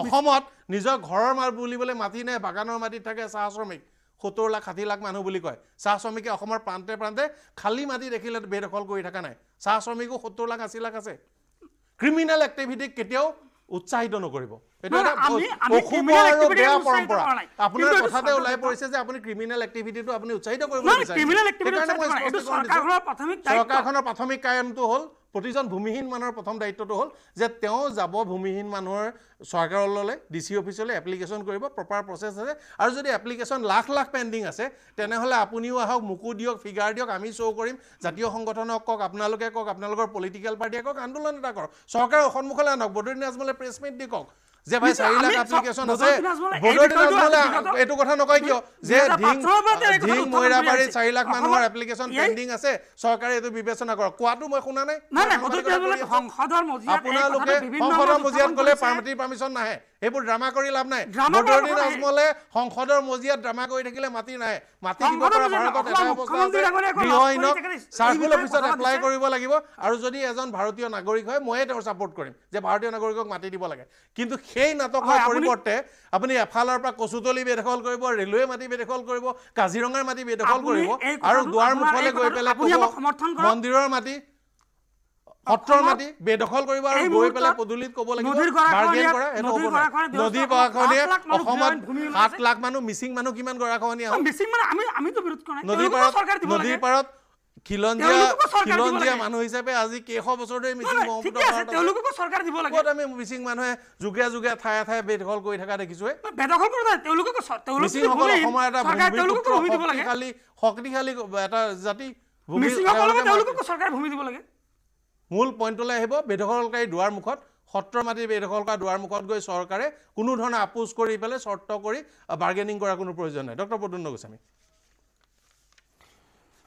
Speaker 1: অসমত নিজৰ ঘৰৰ মাৰ বুলিবলৈ মাটি নাই বাগানৰ মাটিত থাকে চাহ শ্ৰমিক সত্তৰ লাখ ষাঠি লাখ মানুহ বুলি কয় চাহ শ্ৰমিকে অসমৰ প্ৰান্তে প্ৰান্তে খালী মাটি দেখিলে বেদখল কৰি থকা নাই চাহ শ্ৰমিকো সত্তৰ লাখ আশী লাখ আছে ক্ৰিমিনেল এক্টিভিটিক কেতিয়াও উৎসাহিত নকৰিব চৰকাৰখনৰ প্ৰাথমিক কাৰণটো হ'ল প্ৰতিজন ভূমিহীন মানুহৰ প্ৰথম দায়িত্বটো হ'ল যে তেওঁ যাব ভূমিহীন মানুহৰ চৰকাৰলৈ ডি চি অফিচলৈ এপ্লিকেশ্যন কৰিব প্ৰপাৰ প্ৰচেছ আছে আৰু যদি এপ্লিকেশ্যন লাখ লাখ পেণ্ডিং আছে তেনেহ'লে আপুনিও আহক মোকো দিয়ক ফিগাৰ দিয়ক আমি শ্ব' কৰিম জাতীয় সংগঠনক কওক আপোনালোকে কওক আপোনালোকৰ পলিটিকেল পাৰ্টীয়ে কওক আন্দোলন এটা কৰক চৰকাৰৰ সন্মুখলৈ আনক বদ্ৰীনাথ মলে প্ৰেছ মিট দি কওক যে ভাই চাৰি লাখ এপ্লিকেশ্যন আছে এইটো কথা নকয় কিয় যে চাৰি লাখ মানুহৰ এপ্লিকেশ্যন পেণ্ডিং আছে চৰকাৰে এইটো বিবেচনা কৰক কোৱাটো মই শুনা নাই আপোনালোকে সংসদৰ
Speaker 7: মজিয়াত গ'লে পাৰ্মিশ্যন
Speaker 1: নাহে এইবোৰ ড্ৰামা কৰি লাভ নাই বদৰুদ্দিন আজমলে সংসদৰ মজিয়াত ড্ৰামা কৰি থাকিলে মাটি নাই মাটি দিব পৰা ভাৰতত এটা অৱস্থা আছে গৃহঅইনক চাৰ্কুল অফিচত এপ্লাই কৰিব লাগিব আৰু যদি এজন ভাৰতীয় নাগৰিক হয় ময়ে তেওঁৰ ছাপৰ্ট কৰিম যে ভাৰতীয় নাগৰিকক মাটি দিব লাগে কিন্তু সেই নাটকৰ পৰিৱৰ্তে আপুনি এফালৰ পৰা কচুতলী বেদখল কৰিব ৰেলৱে মাটি বেদখল কৰিব কাজিৰঙাৰ মাটি বেদখল কৰিব আৰু দুৱাৰমুখলৈ গৈ পেলাই মন্দিৰৰ মাটি সত্ৰৰ বেদখল কৰিব আৰু গৈ পেলাই পদূলিত ক'ব অসমত সাত লাখ মানুহ মিচিং মানুহ কিমান গৰাখহনী নদী পাৰত নদী পাৰত শক্তিশালী এটা জাতি মূল পইণ্টলৈ আহিব বেদখলকাৰী দুৱাৰ মুখত সত্ৰ মাটি বেদখল কৰা দুৱাৰ মুখত গৈ চৰকাৰে কোনো ধৰণে আপোচ কৰি পেলাই চৰ্ত কৰি বাৰ্গেনিং কৰাৰ কোনো প্ৰয়োজন নাই ডক্টৰ প্ৰদুন্ন গোস্বামী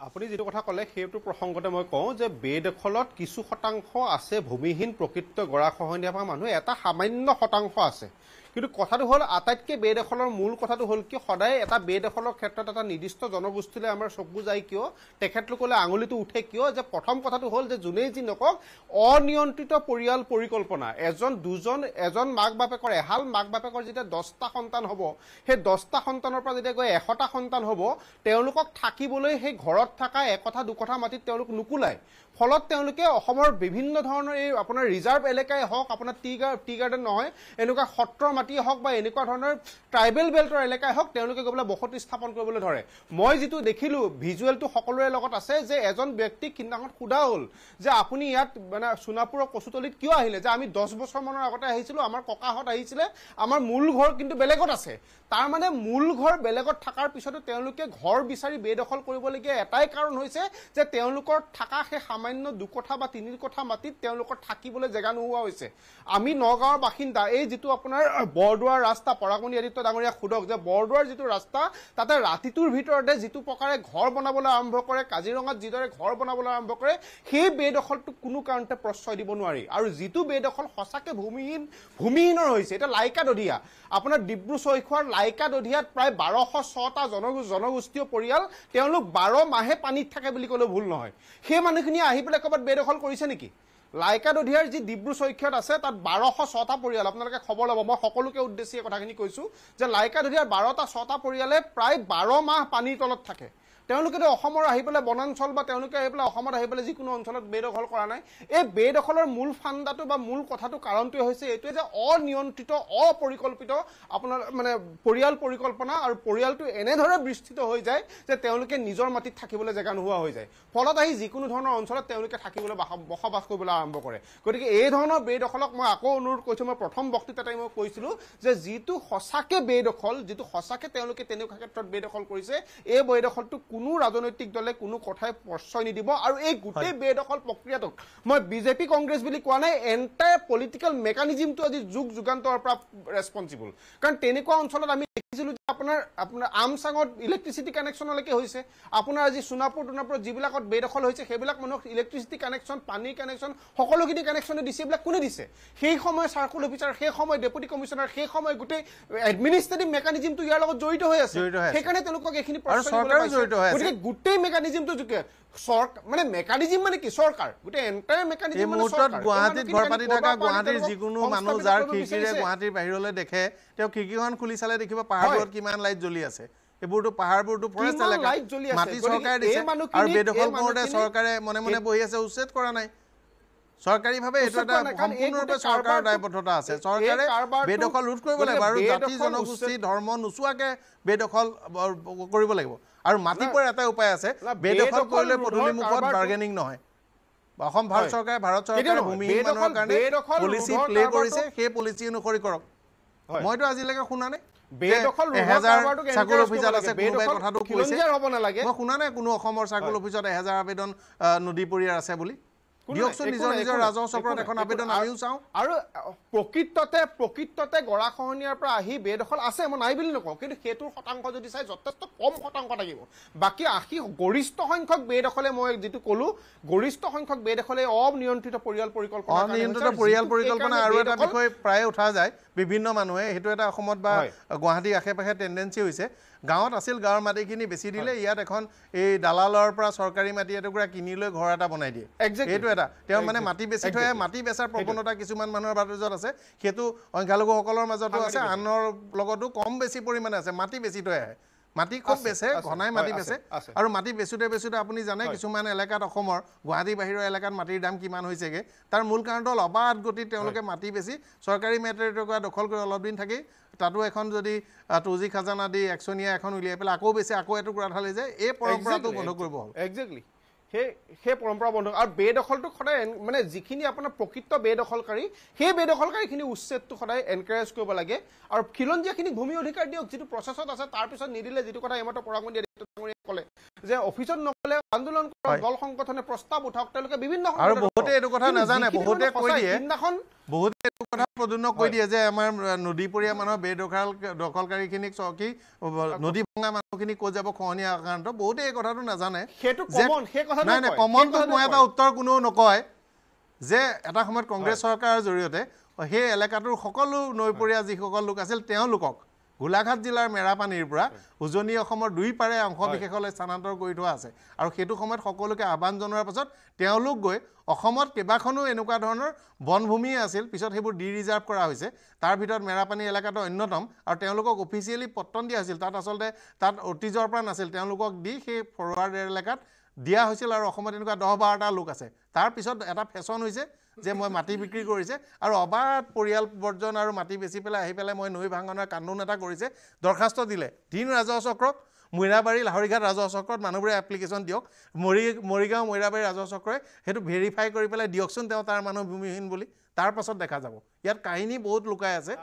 Speaker 2: আপুনি যিটো কথা ক'লে সেইটো প্ৰসংগতে মই কওঁ যে বেদখলত কিছু শতাংশ আছে ভূমিহীন প্ৰকৃত গৰাখহনীয়া পৰা মানুহ এটা সামান্য শতাংশ আছে কিন্তু কথাটো হ'ল আটাইতকৈ বেদখলৰ মূল কথাটো হ'ল কি সদায় এটা বেদখলৰ ক্ষেত্ৰত এটা নিৰ্দিষ্ট জনগোষ্ঠীলৈ আমাৰ চকু যায় কিয় তেখেতলোকলৈ আঙুলিটো উঠে কিয় যে প্ৰথম কথাটো হ'ল যে যোনেই যি নকওক অনিয়ন্ত্ৰিত পৰিয়াল পৰিকল্পনা এজন দুজন এজন মাক বাপেকৰ এহাল মাক বাপেকৰ যেতিয়া দহটা সন্তান হ'ব সেই দহটা সন্তানৰ পৰা যেতিয়া গৈ এশটা সন্তান হ'ব তেওঁলোকক থাকিবলৈ সেই ঘৰত থকা একথা দুকথা মাটিত তেওঁলোক নুকুলায় ফলত তেওঁলোকে অসমৰ বিভিন্ন ধৰণৰ এই আপোনাৰ ৰিজাৰ্ভ এলেকাই হওক আপোনাৰ টি গাৰ টি গাৰ্ডেন নহয় এনেকুৱা সত্ৰৰ মাটিয়ে হওক বা এনেকুৱা ধৰণৰ ট্ৰাইবেল বেল্টৰ এলেকাই হওক তেওঁলোকে গৈ পেলাই বসতি স্থাপন কৰিবলৈ ধৰে মই যিটো দেখিলোঁ ভিজুৱেলটো সকলোৰে লগত আছে যে এজন ব্যক্তিক সিদিনাখন সোধা হ'ল যে আপুনি ইয়াত মানে সোণাপুৰৰ কচুতলিত কিয় আহিলে যে আমি দহ বছৰমানৰ আগতে আহিছিলোঁ আমাৰ ককাহঁত আহিছিলে আমাৰ মূল ঘৰ কিন্তু বেলেগত আছে তাৰমানে মূল ঘৰ বেলেগত থকাৰ পিছতো তেওঁলোকে ঘৰ বিচাৰি বেদখল কৰিবলগীয়া এটাই কাৰণ হৈছে যে তেওঁলোকৰ থকা সেই সামান্য দুকঠা বা তিনি কঠা মাটিত তেওঁলোকৰ থাকিবলৈ জেগা নোহোৱা হৈছে আমি নগাঁৱৰ বাসিন্দা এই যিটো আপোনাৰ বৰদোৱাৰ ৰাস্তা পৰাগণি আদিত্য ডাঙৰীয়া সোধক যে বৰদোৱাৰ যিটো ৰাস্তা তাতে ৰাতিটোৰ ভিতৰতে যিটো প্ৰকাৰে ঘৰ বনাবলৈ আৰম্ভ কৰে কাজিৰঙাত যিদৰে ঘৰ বনাবলৈ আৰম্ভ কৰে সেই বেদখলটো কোনো কাৰণতে প্ৰশ্ৰয় দিব নোৱাৰি আৰু যিটো বেদখল সঁচাকৈ ভূমিহীন ভূমিহীনৰ হৈছে এতিয়া লাইকা দধিয়া আপোনাৰ ডিব্ৰু চৈখোৱাৰ লাইকা দধিয়াত প্ৰায় বাৰশ ছটা জনগোষ্ঠীয় পৰিয়াল তেওঁলোক বাৰ মাহে পানীত থাকে বুলি ক'লেও ভুল নহয় সেই মানুহখিনিয়ে আহি পেলাই ক'ৰবাত বেদখল কৰিছে নেকি লাইকা দধিয়াৰ যি ডিব্ৰু চৈক্ষত আছে তাত বাৰশ ছটা পৰিয়াল আপোনালোকে খবৰ ল'ব মই সকলোকে উদ্দেশ্যে কথাখিনি কৈছোঁ যে লাইকা দধিয়াৰ বাৰটা ছটা পৰিয়ালে প্ৰায় বাৰ মাহ পানীৰ তলত থাকে তেওঁলোকেতো অসমৰ আহি পেলাই বনাঞ্চল বা তেওঁলোকে আহি পেলাই অসমত আহি পেলাই যিকোনো অঞ্চলত বেদখল কৰা নাই এই বেদখলৰ মূল ফাণ্ডাটো বা মূল কথাটো কাৰণটোৱে হৈছে এইটোৱে যে অনিয়ন্ত্ৰিত অপৰিকল্পিত আপোনাৰ মানে পৰিয়াল পৰিকল্পনা আৰু পৰিয়ালটো এনেদৰে বিস্তৃত হৈ যায় যে তেওঁলোকে নিজৰ মাটিত থাকিবলৈ জেগা নোহোৱা হৈ যায় ফলত আহি যিকোনো ধৰণৰ অঞ্চলত তেওঁলোকে থাকিবলৈ বসবাস কৰিবলৈ আৰম্ভ কৰে গতিকে এই ধৰণৰ বেদখলক মই আকৌ অনুৰোধ কৰিছোঁ মই প্ৰথম বক্তৃতাতে মই কৈছিলোঁ যে যিটো সঁচাকৈ বেদখল যিটো সঁচাকৈ তেওঁলোকে তেনেকুৱা ক্ষেত্ৰত বেদখল কৰিছে এই বেদখলটো কোনো ৰাজনৈতিক দলে কোনো কথাই প্ৰশ্ৰয় নিদিব আৰু এই গোটেই বেদখল প্ৰক্ৰিয়াটোক মই বিজেপি কংগ্ৰেছ বুলি কোৱা নাই এণ্টায়াৰ পলিটিকেল মেকানিজিমটো আজি যুগ যুগান্তৰ পৰা ৰেছপনচিবল কাৰণ তেনেকুৱা অঞ্চলত আমি দেখিছিলোঁ যে আপোনাৰ আপোনাৰ আমচাঙত ইলেক্ট্ৰিচিটি কানেকশ্যনলৈকে হৈছে আপোনাৰ আজি সোণাপুৰ টোনাপুৰত যিবিলাকত বেদখল হৈছে সেইবিলাক মানুহক ইলেক্ট্ৰিচিটি কানেকশ্যন পানীৰ কানেকশ্যন সকলোখিনি কানেকশ্যনে দিছে এইবিলাক কোনে দিছে সেই সময় চাৰ্কুল অফিচাৰ সেই সময় ডেপুটি কমিশ্যনাৰ সেই সময় গোটেই এডমিনিষ্ট্ৰেটিভ মেকানিজিমটো ইয়াৰ লগত জড়িত হৈ আছে সেইকাৰণে তেওঁলোকক এইখিনি প্ৰশ্ন জড়িত গুৱাহাটীৰ
Speaker 1: যিকোনো মানুহ যাৰ খিৰিকিৰে গুৱাহাটীৰ বাহিৰলৈ দেখে তেওঁ খিৰিকিখন খুলি চালে দেখিব পাহাৰবোৰত কিমান লাইট জ্বলি আছে এইবোৰতো পাহাৰবোৰতো মাটি চৰকাৰে দিছে আৰু বেদখল কৰোতে চৰকাৰে মনে মনে বহি আছে উচ্ছেদ কৰা নাই চৰকাৰীভাৱে এইটো এটা সম্পূৰ্ণৰূপে চৰকাৰৰ দায়বদ্ধতা আছে চৰকাৰে বেদখল ৰোধ কৰিব লাগিব আৰু জাতি জনগোষ্ঠী ধৰ্ম নোচোৱাকৈ বেদখল কৰিব লাগিব আৰু মাটি পৰা এটা উপায় আছে বেদখল কৰিলে পদূলি মুখত বাৰ্গেনিং নহয় অসম ভাৰত চৰকাৰে ভাৰত চৰকাৰে ভূমিহীন মানুহৰ কাৰণে পলিচি প্লে কৰিছে সেই পলিচি অনুসৰি কৰক মইতো আজিলৈকে শুনা নাই মই শুনা নাই কোনো অসমৰ চাকৰি অফিচত এহেজাৰ আবেদন নদী পৰিয়াৰ আছে বুলি দিয়কচোন নিজৰ নিজৰ ৰাজহ চক্ৰত এখন আবেদন আমিও অনিয়ন্ত্ৰিত গাঁৱত আছিল গাঁৱৰ মাটিখিনি বেছি দিলে ইয়াত এখন এই দালালৰ পৰা চৰকাৰী মাটি এটুকুৰা কিনি লৈ ঘৰ এটা বনাই দিয়ে সেইটো এটা তেওঁ মানে মাটি বেছি থৈ আহে মাটি বেচাৰ প্ৰৱণতা কিছুমান মানুহৰ বাতৰিজত আছে সেইটো সংখ্যালঘুসকলৰ মাজতো আছে আনৰ লগতো কম বেছি পৰিমাণে আছে মাটি বেছি থৈ আহে মাটি খুব বেছে ঘনাই মাটি বেছে আৰু মাটি বেচোঁতে বেচোঁতে আপুনি জানে কিছুমান এলেকাত অসমৰ গুৱাহাটী বাহিৰৰ এলেকাত মাটিৰ দাম কিমান হৈছেগৈ তাৰ মূল কাৰণটো হ'ল অবাধ গতিত তেওঁলোকে মাটি বেছি চৰকাৰী পৰা দখল কৰি অলপ দিন থাকি তাতো এখন যদি টু জি খাজানা দি একচনীয়া এখন উলিয়াই পেলাই আকৌ বেছি আকৌ এটুকুৰা ঢালি যে এই পৰম্পৰাটো বন্ধ কৰিব হ'ল একজেক্টলি সেই সেই পৰম্পৰা বন্ধ আৰু বেদখলটো সদায় মানে যিখিনি আপোনাৰ প্ৰকৃত
Speaker 2: বেদখলকাৰী সেই বেদখলকাৰীখিনি উচ্ছেদটো সদায় এনকাৰেজ কৰিব লাগে আৰু খিলঞ্জীয়াখিনি ভূমি অধিকাৰ দিয়ক যিটো প্ৰচেছত আছে তাৰপিছত নিদিলে যিটো কথা কলে যে অফিচত দিয়ে আন্দোলন কৰক দল সংগঠনে প্ৰস্তাৱ উঠাওক তেওঁলোকে বিভিন্ন আৰু বহুতে এইটো কথা নাজানে বহুতে কৈ দিয়ে সিদিনাখন
Speaker 1: বহুতে এইটো কথা প্ৰদুন্ন কৈ দিয়ে যে আমাৰ নদীপৰীয়া মানুহ বেদখাল দখলকাৰীখিনিক চকী নদী ভঙা মানুহখিনি কৈ যাব খহনীয়া আক্ৰান্ত বহুতে এই কথাটো নাজানে নাই নাই কমনটো মই এটা উত্তৰ কোনেও নকয় যে এটা সময়ত কংগ্ৰেছ চৰকাৰৰ জৰিয়তে সেই এলেকাটোৰ সকলো নৈপৰীয়া যিসকল লোক আছিল তেওঁলোকক গোলাঘাট জিলাৰ মেৰাপানীৰ পৰা উজনি অসমৰ দুই পাৰে অংশ বিশেষলৈ স্থানান্তৰ কৰি থোৱা আছে আৰু সেইটো সময়ত সকলোকে আহ্বান জনোৱাৰ পাছত তেওঁলোক গৈ অসমত কেইবাখনো এনেকুৱা ধৰণৰ বনভূমি আছিল পিছত সেইবোৰ ডি ৰিজাৰ্ভ কৰা হৈছে তাৰ ভিতৰত মেৰাপানী এলেকাটো অন্যতম আৰু তেওঁলোকক অফিচিয়েলি পত্তন দিয়া হৈছিল তাত আচলতে তাত অতীজৰ পৰা নাছিল তেওঁলোকক দি সেই ফৰৱাৰ্ড এলেকাত দিয়া হৈছিল আৰু অসমত এনেকুৱা দহ বাৰটা লোক আছে তাৰপিছত এটা ফেশ্বন হৈছে যে মই মাটি বিক্ৰী কৰিছে আৰু অবাধ পৰিয়াল বৰ্জন আৰু মাটি বেচি পেলাই আহি পেলাই মই নৈ ভাঙনৰ কান্দোন এটা কৰিছে দৰখাস্ত দিলে দিন ৰাজহ চক্ৰক মৈৰাবাৰী লাহৰিঘাট ৰাজহ চক্ৰত মানুহবোৰে এপ্লিকেশ্যন দিয়ক মৰি মৰিগাঁও মৈৰাবাৰী ৰাজহ চক্ৰই সেইটো ভেৰিফাই কৰি পেলাই দিয়কচোন তেওঁ তাৰ মানুহ ভূমিহীন বুলি তাৰপাছত দেখা যাব ইয়াত কাহিনী বহুত লুকাই আছে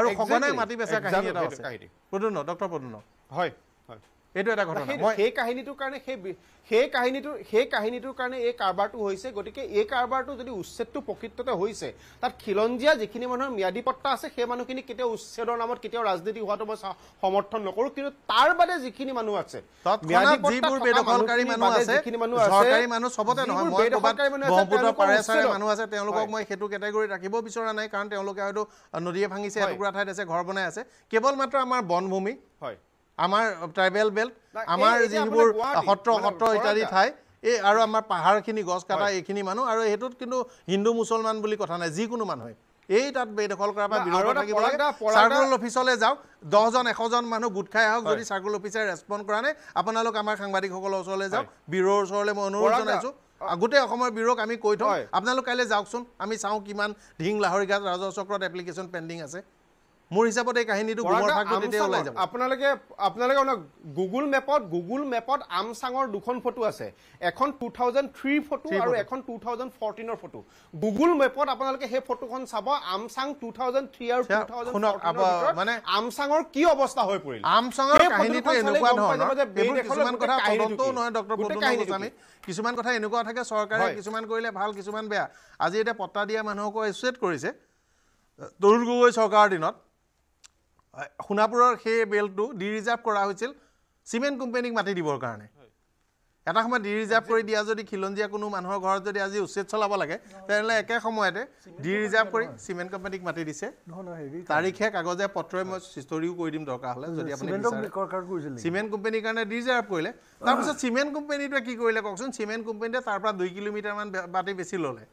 Speaker 1: আৰু সঘনাই মাটি বেচা কাহিনী এটা আছে পদুন ডক্টৰ পদুন হয় এইটো এটা ঘটনা সেই কাহিনীটোৰ কাৰণে সেই সেই
Speaker 2: কাহিনীটো সেই কাহিনীটোৰ কাৰণে এই কাৰবাৰটো হৈছে গতিকে এই কাৰবাৰটো যদি উচ্ছেদটো প্ৰকৃততে হৈছে তাত খিলঞ্জীয়া যিখিনি মানুহৰ ম্যাদী পত্তা আছে সেই মানুহখিনি কেতিয়াও উচ্ছেদৰ নামত কেতিয়াও ৰাজনীতি হোৱাটো মই সমৰ্থন নকৰোঁ কিন্তু তাৰ বাদে যিখিনি মানুহ আছে
Speaker 1: তেওঁলোকক মই সেইটো কেটেগৰীত ৰাখিব বিচৰা নাই কাৰণ তেওঁলোকে হয়তো নদীয়ে ভাঙিছে এটুকুৰা ঠাইত আছে ঘৰ বনাই আছে কেৱল মাত্ৰ আমাৰ বনভূমি হয় আমাৰ ট্ৰাইবেল বেল্ট আমাৰ যিবোৰ সত্ৰ সত্ৰ ইত্যাদি ঠাই এই আৰু আমাৰ পাহাৰখিনি গছ কাটা এইখিনি মানুহ আৰু সেইটোত কিন্তু হিন্দু মুছলমান বুলি কথা নাই যিকোনো মানুহে এই তাত বেদখল কৰাৰ পৰা বিৰত থাকিব লাগে চাৰ্কল অফিচলৈ যাওক দহজন এশজন মানুহ গোট খাই আহক যদি চাৰ্কল অফিচে ৰেচপণ্ড কৰা নাই আপোনালোক আমাৰ সাংবাদিকসকলৰ ওচৰলৈ যাওক ব্যুৰ ওচৰলৈ মই অনুৰোধ জনাইছোঁ গোটেই অসমৰ ব্যুৰক আমি কৈ থওঁ আপোনালোক কাইলৈ যাওকচোন আমি চাওঁ কিমান ঢিং লাহৰি লাহৰিঘাট ৰাজহ চক্ৰত এপ্লিকেশ্যন পেণ্ডিং আছে মোৰ হিচাপত এই কাহিনীটো
Speaker 2: আপোনালোকে আপোনালোকে গুগল মেপত গুগল মেপত আমচাঙৰ দুখন ফটো আছে এখন টু ফটো আৰু এখন টু থাউজেণ্ড ফটো গুগল মেপত আপোনালোকে সেই ফটোখন চাব আমচাং টু আৰু টু মানে আমচাঙৰ কি
Speaker 1: অৱস্থা হৈ পৰিল আমচাঙৰ কাহিনীটো এনেকুৱা কিছুমান কথা এনেকুৱা থাকে চৰকাৰে কিছুমান কৰিলে ভাল কিছুমান বেয়া আজি এতিয়া পট্টা দিয়া মানুহকো এছ'চিয়েট কৰিছে তৰুণ গগৈ চৰকাৰৰ দিনত সোণাপুৰৰ সেই বেলটো ডি ৰিজাৰ্ভ কৰা হৈছিল চিমেণ্ট কোম্পেনীক মাতি দিবৰ কাৰণে এটা সময়ত ডি ৰিজাৰ্ভ কৰি দিয়া যদি খিলঞ্জীয়া কোনো মানুহৰ ঘৰত যদি আজি উচ্ছেদ চলাব লাগে তেনেহ'লে একে সময়তে ডি ৰিজাৰ্ভ কৰি চিমেণ্ট কোম্পানীক মাতি দিছে তাৰিখে কাগজে পত্ৰই মই হিষ্টৰিও কৰি দিম দৰকাৰ হ'লে যদি আপুনি চিমেণ্ট কোম্পানীৰ কাৰণে ডি ৰিজাৰ্ভ কৰিলে তাৰপিছত চিমেণ্ট কোম্পানীটোৱে কি কৰিলে কওকচোন চিমেণ্ট কোম্পানীটোৱে তাৰপৰা দুই কিলোমিটাৰমান বাটি বেছি ল'লে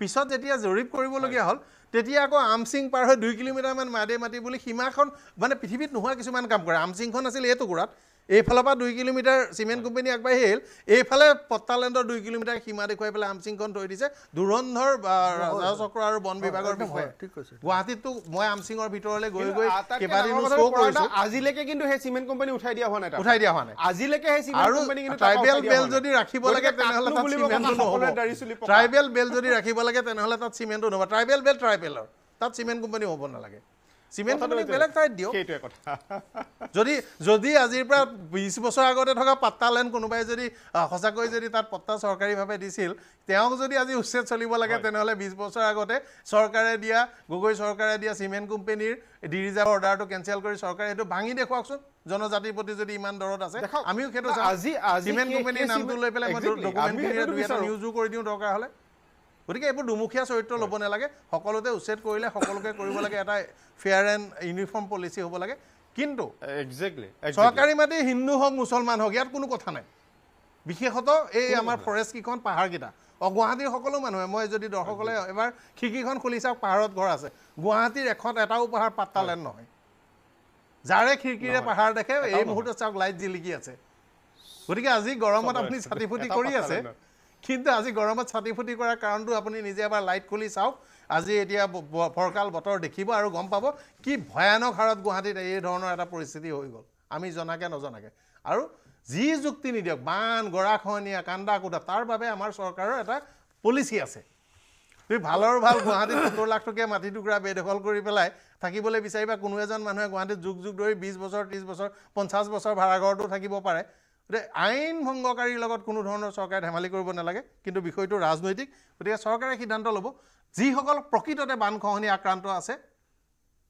Speaker 1: পিছত যেতিয়া জৰীপ কৰিবলগীয়া হ'ল তেতিয়া আকৌ আমচিং পাৰ হৈ দুই কিলোমিটাৰমান মাদে মাতি বুলি সীমাখন মানে পৃথিৱীত নোহোৱা কিছুমান কাম কৰে আমচিংখন আছিল এই টুকুৰাত এইফালৰ পৰা দুই কিলোমিটাৰ চিমেণ্ট কোম্পানী আগবাঢ়ি আহিল এইফালে পট্টালেণ্ডৰ দুই কিলোমিটাৰ সীমা দেখুৱাই পেলাই আমচিংখন থৈ দিছে দুৰন্ধৰ ৰাজহ আৰু বন বিভাগৰ বিষয়ে গুৱাহাটীতো মই আমচিঙৰ ভিতৰলৈ গৈ গৈ কেইবাদিনো শ্ব' কৰিছোঁ
Speaker 2: আজিলৈকে কিন্তু সেই চিমেণ্ট কোম্পানী উঠাই দিয়া হোৱা নাই উঠাই দিয়া হোৱা নাই আজিলৈকে সেই আৰু ট্ৰাইবেল বেল যদি
Speaker 1: ৰাখিব লাগে তেনেহ'লে তাত চিমেণ্টো নহ'ব ট্ৰাইবেল বেল যদি ৰাখিব লাগে তেনেহ'লে তাত চিমেণ্টো নহ'ব ট্ৰাইবেল বেল ট্ৰাইবেলৰ তাত চিমেণ্ট কোম্পানী হ'ব নালাগে চিমেণ্ট কোম্পানীক বেলেগ ঠাইত দিয়ক সেইটোৱে কথা যদি যদি আজিৰ পৰা বিছ বছৰ আগতে থকা পাট্টা লেন কোনোবাই যদি সঁচাকৈ যদি তাত পট্টা চৰকাৰীভাৱে দিছিল তেওঁক যদি আজি উচ্ছেদ চলিব লাগে তেনেহ'লে বিছ বছৰ আগতে চৰকাৰে দিয়া গগৈ চৰকাৰে দিয়া চিমেণ্ট কোম্পানীৰ ডিৰিজাৰ অৰ্ডাৰটো কেঞ্চেল কৰি চৰকাৰে সেইটো ভাঙি দেখুৱাওকচোন জনজাতিৰ প্ৰতি যদি ইমান দৰদ আছে আমিও সেইটো চাওঁ আজি চিমেণ্ট কোম্পানীৰ নামটো লৈ পেলাই মই ডকুমেণ্ট দুই এটা নিউজো কৰি দিওঁ দৰকাৰ হ'লে গতিকে এইবোৰ দুমুখীয়া চৰিত্ৰ ল'ব নালাগে সকলোতে উচ্ছেদ কৰিলে সকলোকে কৰিব লাগে এটা ফেয়াৰ এণ্ড ইউনিফৰ্ম পলিচি হ'ব লাগে কিন্তু একজেক্টলি চৰকাৰী মাটি হিন্দু হওক মুছলমান হওক ইয়াত কোনো কথা নাই বিশেষত এই আমাৰ ফৰেষ্ট ফৰেষ্টকেইখন পাহাৰকেইটা অঁ গুৱাহাটীৰ সকলো মানুহে মই যদি দৰ্শকসকলে এবাৰ খিৰিকীখন খুলি চাওক পাহাৰত ঘৰ আছে গুৱাহাটীৰ এখন এটাও পাহাৰ পাত্তালেন নহয় যাৰে খিৰিকীৰে পাহাৰ দেখে এই মুহূৰ্তত চাওক লাইট জিলিকি আছে গতিকে আজি গৰমত আপুনি ছাতি ফুটি কৰি আছে কিন্তু আজি গৰমত ছাতি ফুটি কৰাৰ কাৰণটো আপুনি নিজে এবাৰ লাইট খুলি চাওক আজি এতিয়া ফৰকাল বতৰ দেখিব আৰু গম পাব কি ভয়ানক হাৰত গুৱাহাটীত এই ধৰণৰ এটা পৰিস্থিতি হৈ গ'ল আমি জনাকৈ নজনাকৈ আৰু যি যুক্তি নিদিয়ক বান গৰাখহনীয়া কান্দা কুদা তাৰ বাবে আমাৰ চৰকাৰৰ এটা পলিচি আছে তুমি ভালৰ ভাল গুৱাহাটীত সত্তৰ লাখ টকীয়া মাটি টুকুৰা বেদখল কৰি পেলাই থাকিবলৈ বিচাৰিবা কোনো এজন মানুহে গুৱাহাটীত যুগ যুগ ধৰি বিছ বছৰ ত্ৰিছ বছৰ পঞ্চাছ বছৰ ভাড়াঘৰতো থাকিব পাৰে গতিকে আইন ভংগকাৰীৰ লগত কোনো ধৰণৰ চৰকাৰে ধেমালি কৰিব নালাগে কিন্তু বিষয়টো ৰাজনৈতিক গতিকে চৰকাৰে সিদ্ধান্ত ল'ব যিসকল প্ৰকৃততে বান বানখহনী আক্ৰান্ত আছে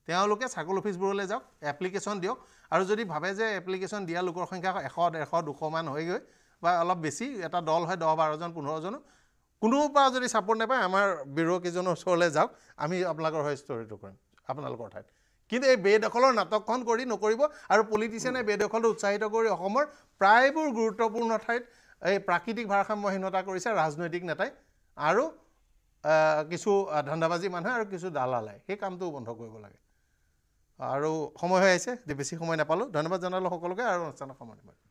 Speaker 1: তেওঁলোকে চাকল অফিচবোৰলৈ যাওক এপ্লিকেশ্যন দিয়ক আৰু যদি ভাবে যে এপ্লিকেশ্যন দিয়া লোকৰ সংখ্যা এশ ডেৰশ দুশমান হয়গৈ বা অলপ বেছি এটা দল হয় দহ বাৰজন পোন্ধৰজনো কোনোৰ পৰা যদি ছাপোৰ্ট নাপায় আমাৰ ব্যুৰ' কেইজনৰ ওচৰলৈ যাওক আমি আপোনালোকৰ হৈ ষ্টৰিটো কৰিম আপোনালোকৰ ঠাইত কিন্তু এই বেদখলৰ নাটকখন কৰি নকৰিব আৰু পলিটিচিয়ানে বেদখলটো উৎসাহিত কৰি অসমৰ প্ৰায়বোৰ গুৰুত্বপূৰ্ণ ঠাইত এই প্ৰাকৃতিক ভাৰসাম্যহীনতা কৰিছে ৰাজনৈতিক নেতাই আৰু কিছু ধান্দাবাজী মানুহে আৰু কিছু দালালে সেই কামটোও বন্ধ কৰিব লাগে আৰু সময় হৈ আহিছে বেছি সময় নাপালোঁ ধন্যবাদ জনালোঁ সকলোকে আৰু অনুষ্ঠানৰ সময় নাপালোঁ